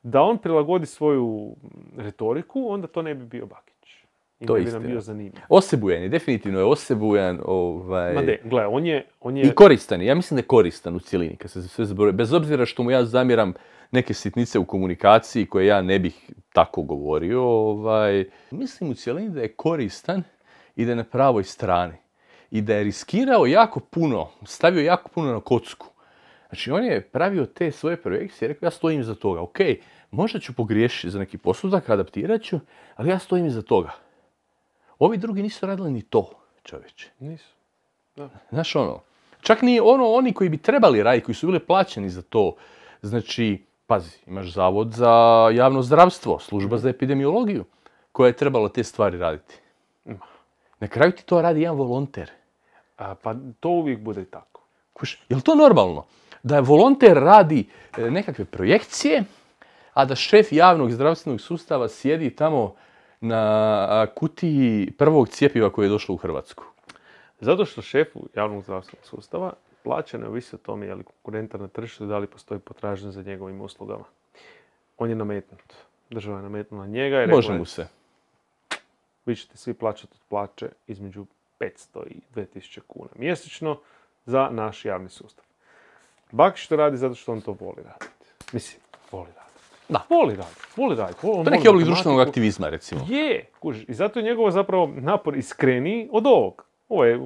da on prilagodi svoju retoriku, onda to ne bi bio Bakić. I to je bi istina. nam bio Osebujan je, definitivno je osebujan. Ovaj... Ma de, gle, on je, on je... I koristan je, ja mislim da je koristan u cjelini, kad se sve Bez obzira što mu ja zamjeram neke sitnice u komunikaciji koje ja ne bih tako govorio, ovaj... mislim u cjelini da je koristan i da je na pravoj strani. I da je riskirao jako puno, stavio jako puno na kocku Znači on je pravio te svoje projekcije, rekao ja stojim iza toga, ok, možda ću pogriješiti za neki posudak, adaptirat ću, ali ja stojim iza toga. Ovi drugi nisu radili ni to, čovječe. Nisu. Znaš ono, čak ni ono oni koji bi trebali raditi, koji su bili plaćeni za to. Znači, pazi, imaš zavod za javno zdravstvo, služba za epidemiologiju, koja je trebala te stvari raditi. Na kraju ti to radi jedan volonter. pa to uvijek bude tako. Kuš, je li to normalno? da volonter radi e, nekakve projekcije, a da šef javnog zdravstvenog sustava sjedi tamo na kutiji prvog cijepiva koje je došlo u Hrvatsku? Zato što šefu javnog zdravstvenog sustava plaća ne ovisi o tome je li konkurenta na tržištu i da li postoji potražnja za njegovim uslugama. On je nametnut. Država je nametnula njega i može mu se. Vi ćete svi plaćati od plaće između 500 i 2000 kuna mjesečno za naš javni sustav. Bakiš to radi zato što on to voli raditi. Mislim, voli raditi. Da. Voli raditi, voli raditi. To je neki oblik društvenog aktivizma, recimo. Je, I zato je njegovo zapravo napor iskreniji od ovog. Ovaj je,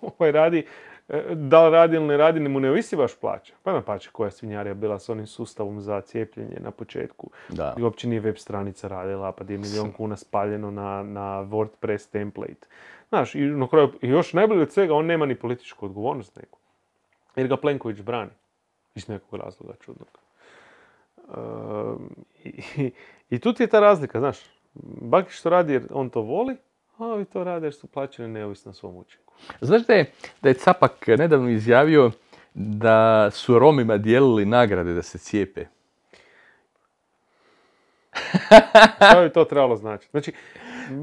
ovaj radi, e, da li radi ili ne radi, ne mu ne ovisi baš plaća. Pa na pače koja je svinjarija bila s onim sustavom za cijepljenje na početku. Da. I uopće nije web stranica radila, pa gdje je milion kuna spaljeno na, na WordPress template. Znaš, i na još najbolje od svega, on nema ni političku odgovornost neku. Jer ga Plenković brani iz nekog razloga čudnog. Ehm, I, tu ti je ta razlika, znaš. Bakiš što radi jer on to voli, a ovi to rade jer su plaćeni neovisno svom učinku. Znaš da je, da je Capak nedavno izjavio da su Romima dijelili nagrade da se cijepe? Šta bi to trebalo značiti Znači,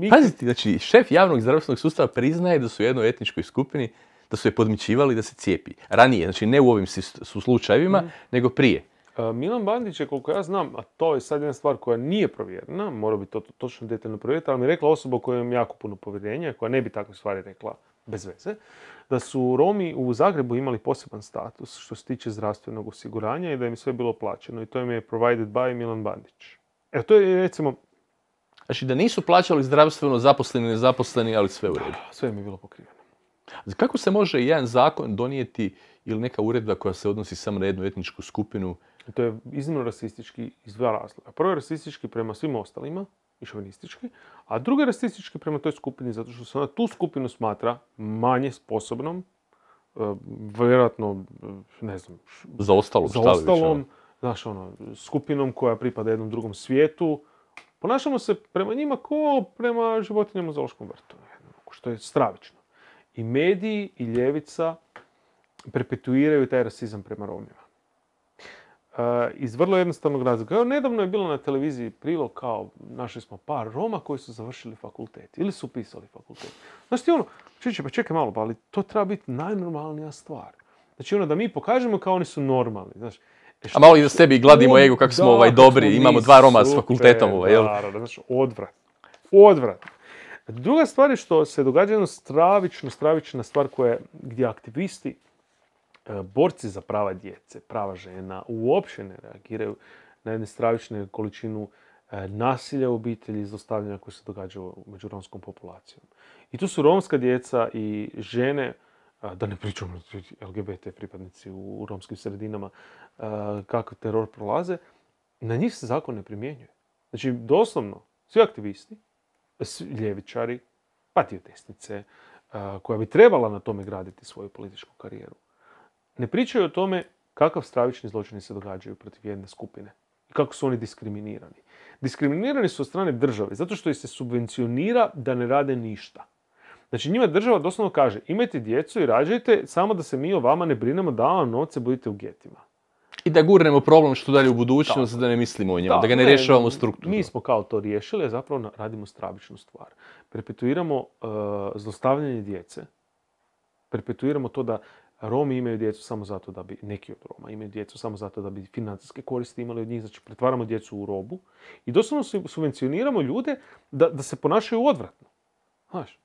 Pazite, znači, šef javnog zdravstvenog sustava priznaje da su u jednoj etničkoj skupini da su je podmićivali da se cijepi. Ranije, znači ne u ovim slučajevima, mm. nego prije. E, Milan Bandić je, koliko ja znam, a to je sad jedna stvar koja nije provjerena, mora bi to točno detaljno provjeriti, ali mi je rekla osoba koja ima jako puno povjerenja, koja ne bi takve stvari rekla bez veze, da su Romi u Zagrebu imali poseban status što se tiče zdravstvenog osiguranja i da im sve bilo plaćeno i to im je provided by Milan Bandić. Evo, to je recimo... Znači da nisu plaćali zdravstveno zaposleni, nezaposleni, ali sve u redu. Sve im je bilo pokriveno. Kako se može jedan zakon donijeti ili neka uredba koja se odnosi samo na jednu etničku skupinu? To je iznimno rasistički iz dva razloga. Prvo je rasistički prema svim ostalima i šovinistički, a drugo je rasistički prema toj skupini zato što se ona tu skupinu smatra manje sposobnom, e, vjerojatno, e, ne znam... za zaostalom, ono? znaš, ono, skupinom koja pripada jednom drugom svijetu. Ponašamo se prema njima kao prema životinjama u zoološkom vrtu, što je stravično. I mediji i ljevica perpetuiraju taj rasizam prema Romima. Eh, iz vrlo jednostavnog razloga. Evo, nedavno je bilo na televiziji prilog kao našli smo par Roma koji su završili fakultet ili su pisali fakultet. Znači ti ono, čeće, pa čekaj malo, pa ali to treba biti najnormalnija stvar. Znači ono da mi pokažemo kao oni su normalni. Znaš, e A malo i za sebi gladimo ego kako smo ovaj dobri, imamo dva Roma s fakultetom. Ovaj, odvrat. Odvrat. Druga stvar je što se događa jedna stravično, stravična stvar koja, gdje aktivisti, e, borci za prava djece, prava žena, uopće ne reagiraju na jednu stravičnu količinu e, nasilja u obitelji i zlostavljanja koje se događa među romskom populacijom. I tu su romska djeca i žene, e, da ne pričamo LGBT pripadnici u romskim sredinama, kakav teror prolaze, na njih se zakon ne primjenjuje. Znači, doslovno, svi aktivisti, ljevičari, pa koja bi trebala na tome graditi svoju političku karijeru, ne pričaju o tome kakav stravični zločini se događaju protiv jedne skupine i kako su oni diskriminirani. Diskriminirani su od strane države, zato što ih se subvencionira da ne rade ništa. Znači njima država doslovno kaže imajte djecu i rađajte samo da se mi o vama ne brinemo da vam novce budite u getima. I da gurnemo problem što dalje u budućnost, da, ne mislimo o njemu, da, ga ne, rješavamo strukturno. Mi smo kao to riješili, a zapravo radimo stravičnu stvar. Perpetuiramo e, zlostavljanje djece. Perpetuiramo to da Romi imaju djecu samo zato da bi, neki od Roma imaju djecu samo zato da bi financijske koristi imali od njih, znači pretvaramo djecu u robu i doslovno subvencioniramo ljude da, se ponašaju odvratno. Znaš?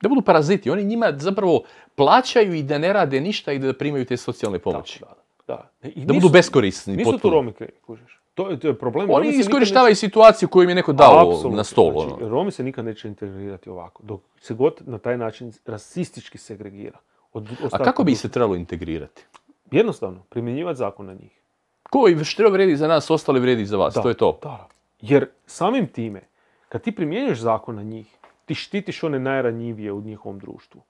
Da budu paraziti, oni njima zapravo plaćaju i da ne rade ništa i da primaju te socijalne pomoći. da. Da, I da budu beskorisni. Nisu tu Romi krivi, kužiš. To, to je problem. Oni iskorištavaju situaciju koju im je neko dao na stol Znači, ono. Romi se nikad neće integrirati ovako. Dok se god na taj način rasistički segregira. Od, A kako bi se trebalo integrirati? Jednostavno, primjenjivati zakon na njih. Koji što vredi za nas, ostali vredi za vas. to je to. Da. Jer samim time, kad ti primjenjuješ zakon na njih, ti štitiš one najranjivije u njihovom društvu.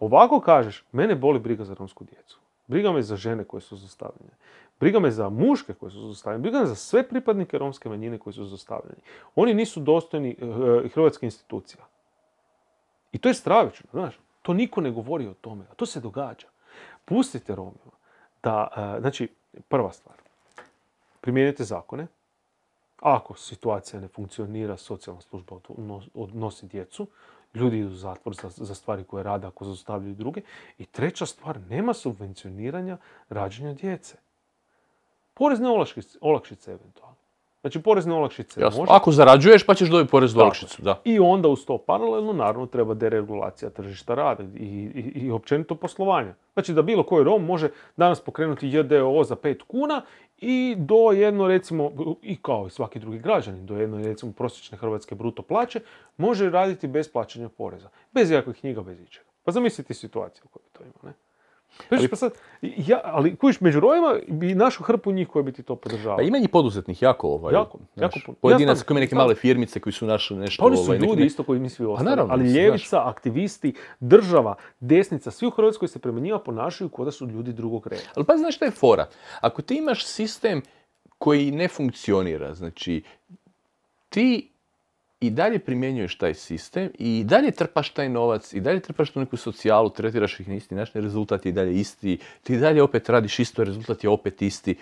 Ovako kažeš, mene boli briga za romsku djecu. Briga me za žene koje su zostavljene, Briga me za muške koje su zostavljene. Briga me za sve pripadnike romske manjine koji su zostavljeni. Oni nisu dostojni eh, eh, hrvatske institucija. I to je stravično, znaš. To niko ne govori o tome, a to se događa. Pustite Romima da, eh, znači, prva stvar, primijenite zakone. Ako situacija ne funkcionira, socijalna služba odnosi djecu, Ljudi idu u zatvor za, stvari koje rade ako zaustavljaju druge. I treća stvar, nema subvencioniranja rađenja djece. Porezne olakšice, olakšice eventualno. Znači porezne olakšice Jasno. Ako zarađuješ pa ćeš dobiti poreznu olakšicu. Da. I onda uz to paralelno naravno treba deregulacija tržišta rada i, općenito poslovanja. Znači da bilo koji Rom može danas pokrenuti JDO za 5 kuna i do jedno recimo, i kao i svaki drugi građanin, do jedno recimo prosječne hrvatske bruto plaće može raditi bez plaćanja poreza. Bez jakog knjiga, bez ičega. Pa zamislite situaciju koju to ima. Ne? ali, pa sad, ja, ali među rojima bi našu hrpu njih koji bi ti to podržava. Pa ima i poduzetnih jako ovaj. Jako, jako Pojedinac ja koji ima neke pa- male firmice koji su našli nešto. Pa oni su ovaj, ljudi isto koji mi svi pa ostali. Naravno, ali ljevica, aktivisti, država, desnica, svi u Hrvatskoj se prema njima ponašaju kao da su ljudi drugog reda. Ali pa znaš šta je fora? Ako ti imaš sistem koji ne funkcionira, znači ti i dalje primjenjuješ taj sistem i dalje trpaš taj novac i dalje trpaš tu neku socijalu, tretiraš ih na isti način, rezultat je i dalje isti, ti dalje opet radiš isto, rezultat je opet isti.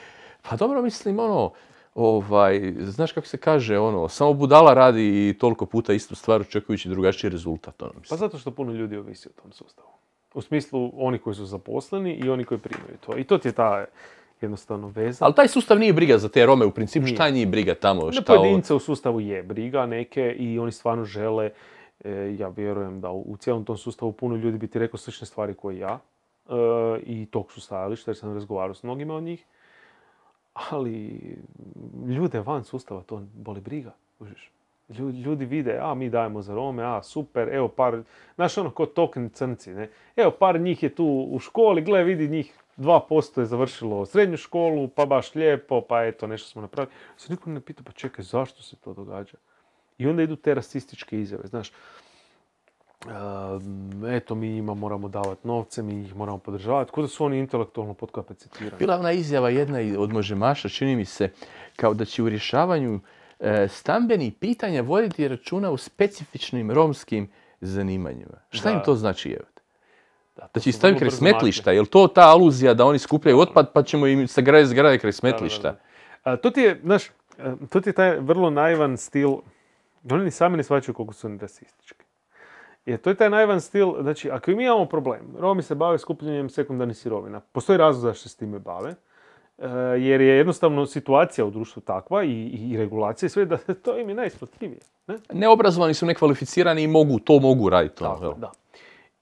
Pa dobro, mislim, ono, ovaj, znaš kako se kaže, ono, samo budala radi i toliko puta istu stvar očekujući drugačiji rezultat. Ono, pa zato što puno ljudi ovisi o tom sustavu. U smislu oni koji su zaposleni i oni koji primaju to. I to ti je ta jednostavno vezan. Ali taj sustav nije briga za te Rome u principu, šta njih briga tamo? Šta u sustavu je briga neke i oni stvarno žele, e, ja vjerujem da u, cijelom tom sustavu puno ljudi bi ti rekao slične stvari koje ja e, i tog su stajališta jer sam razgovarao s mnogima od njih, ali ljude van sustava to boli briga, Ljudi vide, a mi dajemo za Rome, a super, evo par, znaš ono ko token crnci, ne? Evo par njih je tu u školi, gle vidi njih 2% je završilo srednju školu, pa baš lijepo, pa eto, nešto smo napravili. Se niko ne pita, pa čekaj, zašto se to događa? I onda idu te rasističke izjave, znaš. Eto, mi njima moramo davati novce, mi ih moramo podržavati. Kuda su oni intelektualno podkapacitirani? Bila ona izjava jedna od Možemaša, čini mi se, kao da će u rješavanju e, stambenih pitanja voditi računa u specifičnim romskim zanimanjima. Šta im to znači? Znači da će kraj smetlišta. Je li to ta aluzija da oni skupljaju otpad pa ćemo im graje zgrade kraj smetlišta? to ti je, znaš, e, to ti je taj vrlo naivan stil. Oni sami ne shvaćaju koliko su oni rasistički. Jer to je taj naivan stil, znači ako mi imamo problem, Romi se bave skupljanjem sekundarnih sirovina. Postoji razlog zašto se s time bave. E, jer je jednostavno situacija u društvu takva i, regulacija i sve da to im je najisplativije. Ne? Neobrazovani su nekvalificirani i mogu, to mogu raditi. Ono, Tako, da.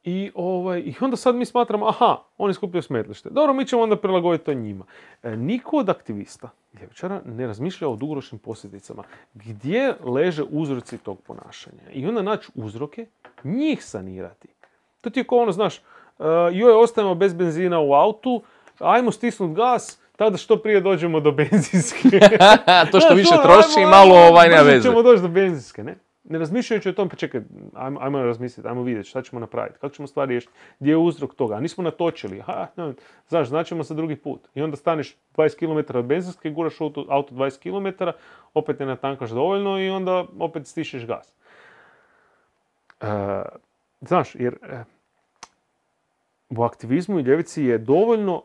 I, ovaj, I onda sad mi smatramo, aha, on je skupio smetlište. Dobro, mi ćemo onda prilagoditi to njima. E, niko od aktivista ljevičara ne razmišlja o dugoročnim posljedicama. Gdje leže uzroci tog ponašanja? I onda naći uzroke, njih sanirati. To ti je ko ono, znaš, e, joj, ostajemo bez benzina u autu, ajmo stisnut gas, tada što prije dođemo do benzinske. to što više ono, troši, i malo ovaj ne veze. ćemo doći do benzinske, ne? ne razmišljajući o tom, pa čekaj, ajmo, ajmo razmisliti, ajmo vidjeti šta ćemo napraviti, kako ćemo stvari riješiti, gdje je uzrok toga, a nismo natočili, ha, ne, znaš, se drugi put. I onda staneš 20 km od benzinske, guraš auto, auto 20 km, opet ne natankaš dovoljno i onda opet stišeš gaz. E, znaš, jer e, u aktivizmu i ljevici je dovoljno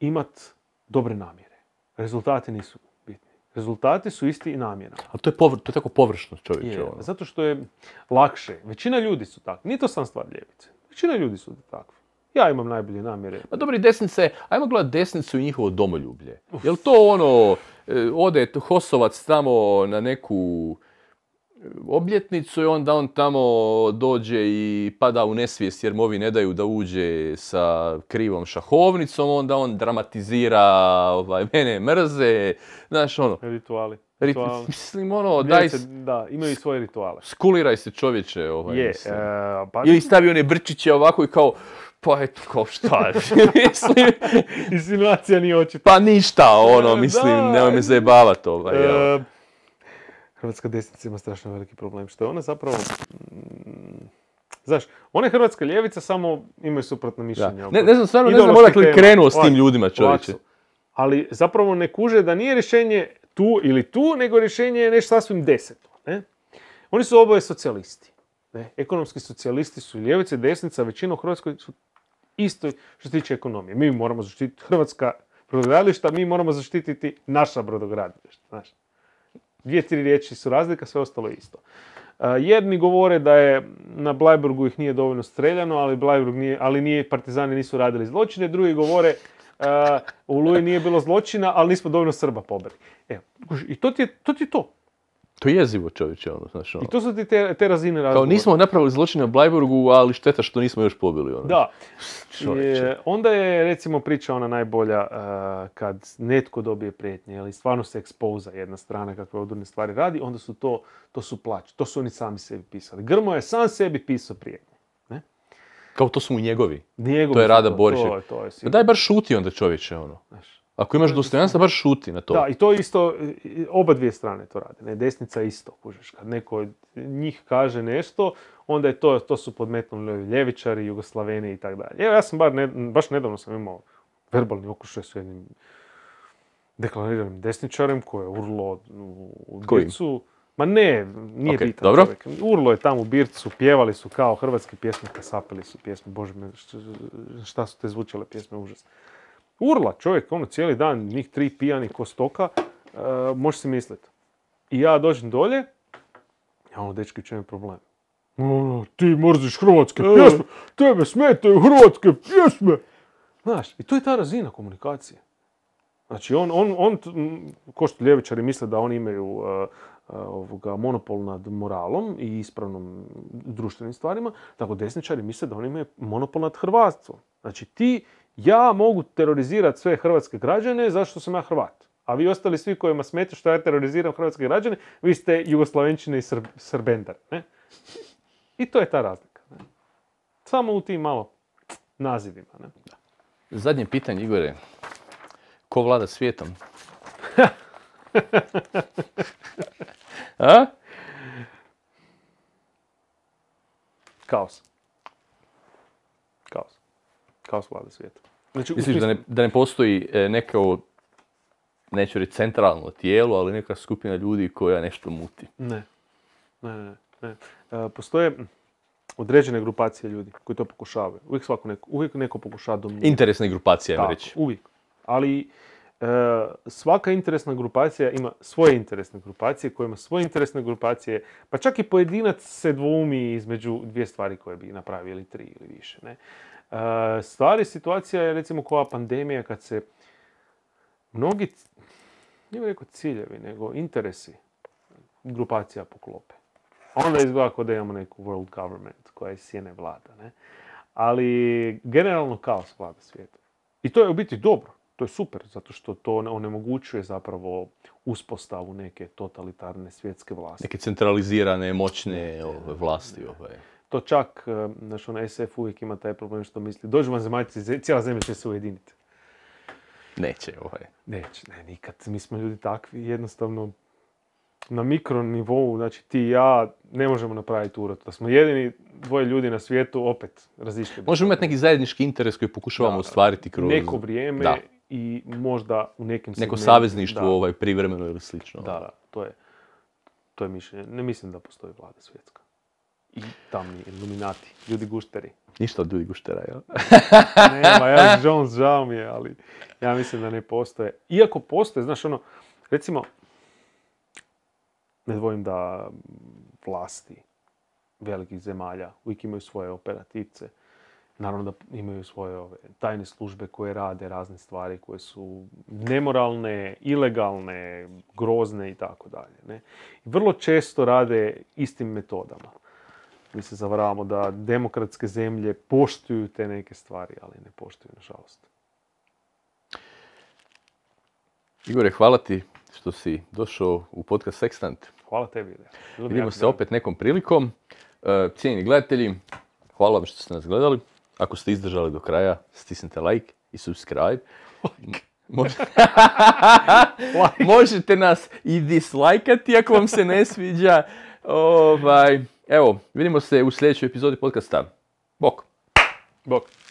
imat dobre namjere. Rezultati nisu Rezultati su isti i namjena. Ali to je, to tako površno čovječe. Ono. Zato što je lakše. Većina ljudi su takvi. Nije to sam stvar ljevice. Većina ljudi su takvi. Ja imam najbolje namjere. Pa dobri, desnice, ajmo gledati desnicu i njihovo domoljublje. Jel to ono, e, ode Hosovac tamo na neku obljetnicu i onda on tamo dođe i pada u nesvijest jer mu ovi ne daju da uđe sa krivom šahovnicom, onda on dramatizira, ovaj, mene mrze, znaš ono. Rituali. mislim, ono, daj... da, imaju svoje rituale. Skuliraj se čovječe, ovaj, je, mislim. E, pa- Ili stavi one brčiće ovako i kao, pa eto, kao šta, mislim... Insinuacija nije očita. Pa ništa, ono, mislim, nemoj me e, zajebavati, ovaj, e, hrvatska desnica ima strašno veliki problem. Što je ona zapravo... Mm, znaš, ona hrvatska ljevica, samo imaju suprotno mišljenje. Ne, ne znam, stvarno ne znam odakle krenuo s tim ljudima, čovječe. Ali zapravo ne kuže da nije rješenje tu ili tu, nego rješenje je nešto sasvim deseto. Ne? Oni su oboje socijalisti. Ne? Ekonomski socijalisti su ljevice, desnica, većina u Hrvatskoj su isto što se tiče ekonomije. Mi moramo zaštititi Hrvatska brodogradilišta, mi moramo zaštititi naša brodogradilišta. Dvije, tri riječi su razlika, sve ostalo je isto. E, jedni govore da je na Blajburgu ih nije dovoljno streljano, ali, Blajburg nije, ali nije, partizani nisu radili zločine. Drugi govore e, u Luji nije bilo zločina, ali nismo dovoljno Srba pobili. Evo, i to ti je to. To je jezivo čovječe, ono, znači, ono. I to su ti te, te razine razgovora. Kao nismo napravili zločine u Blajburgu, ali šteta što nismo još pobili, ono. Da. Je, onda je, recimo, priča ona najbolja eh, kad netko dobije prijetnje, ali stvarno se ekspoza jedna strana kakve odurne stvari radi, onda su to, to su plaće. to su oni sami sebi pisali. Grmo je sam sebi pisao prijetnje. Ne? Kao to su mu njegovi. njegovi to je Rada Boriša. To, pa Daj bar šuti onda čovječe, ono. Znaš. Ako imaš znači, dostojanstva, bar šuti na to. Da, i to isto, oba dvije strane to rade. Ne? Desnica isto, kužeš. Kad neko njih kaže nešto, onda je to, to su podmetnuli ljevičari, jugoslaveni i tako dalje. Evo, ja sam bar, baš nedavno sam imao verbalni okušaj s jednim deklariranim desničarem koji je urlo u Bircu. Ma ne, nije okay, bitan Čovjek. Urlo je tamo u Bircu, pjevali su kao hrvatski pjesme, kasapili su pjesme. Bože me, šta su te zvučale pjesme, užasno. Urla čovjek, ono cijeli dan, njih tri pijani ko stoka, e, možeš si misliti. I ja dođem dolje, ja ono, dečki, je problem. Ono, ti mrziš hrvatske e. pjesme, tebe smetaju hrvatske pjesme. Znaš, i to je ta razina komunikacije. Znači, on, on, on ko što ljevičari misle da oni imaju uh, ovoga, monopol nad moralom i ispravnom društvenim stvarima, tako desničari misle da oni imaju monopol nad hrvatstvom. Znači, ti ja mogu terorizirati sve hrvatske građane zašto sam ja Hrvat. A vi ostali svi kojima smete što ja teroriziram hrvatske građane, vi ste Jugoslavenčine i Srbendar. Ne? I to je ta razlika. Samo u tim malo nazivima. Ne? Zadnje pitanje, Igore. Ko vlada svijetom? Kaos. Kaos. Kaos vlada svijetom. Znači, Misliš da, ne, da ne postoji e, neko, neću reći centralno tijelo, ali neka skupina ljudi koja nešto muti? Ne. Ne, ne, ne. E, postoje određene grupacije ljudi koji to pokušavaju. Uvijek, svako neko, uvijek neko pokuša Interesne grupacije, ja reći. uvijek. Ali e, svaka interesna grupacija ima svoje interesne grupacije, koje ima svoje interesne grupacije, pa čak i pojedinac se dvoumi između dvije stvari koje bi napravili, tri ili više. Ne? Stvari situacija je recimo koja pandemija kad se mnogi, nije rekao ciljevi, nego interesi grupacija poklope. Onda izgleda kao da imamo neku world government koja je sjene vlada. Ali generalno kaos vlada svijeta. I to je u biti dobro. To je super, zato što to onemogućuje zapravo uspostavu neke totalitarne svjetske vlasti. Neke centralizirane, moćne vlasti. Ove to čak, e, znaš, ono SF uvijek ima taj problem što misli, dođu vam zemaljci, cijela zemlja će se ujediniti. Neće ovaj. Neće, ne, nikad. Mi smo ljudi takvi, jednostavno na mikronivou, znači ti i ja, ne možemo napraviti urod Da smo jedini dvoje ljudi na svijetu, opet razišli. Možemo imati neki zajednički interes koji pokušavamo ostvariti kroz... Neko vrijeme i možda u nekim... Neko savezništvo ovaj, privremeno ili slično. Da, da, to je, to je mišljenje. Ne mislim da postoji vlada svjetska i tamni iluminati, ljudi gušteri. Ništa od ljudi guštera, jel? Nema, ja Jones žao mi je, ali ja mislim da ne postoje. Iako postoje, znaš ono, recimo, ne dvojim da vlasti velikih zemalja uvijek imaju svoje operativce. Naravno da imaju svoje tajne službe koje rade razne stvari koje su nemoralne, ilegalne, grozne i tako dalje. Vrlo često rade istim metodama mi se zavaramo da demokratske zemlje poštuju te neke stvari, ali ne poštuju, nažalost. Igore, hvala ti što si došao u podcast Sextant. Hvala tebi. Vidimo se opet nekom prilikom. E, cijenjeni gledatelji, hvala vam što ste nas gledali. Ako ste izdržali do kraja, stisnite like i subscribe. Možete... nas i dislajkati ako vam se ne sviđa. Ovaj... Evo, vidimo se u sljedećoj epizodi podcasta. Bok! Bok!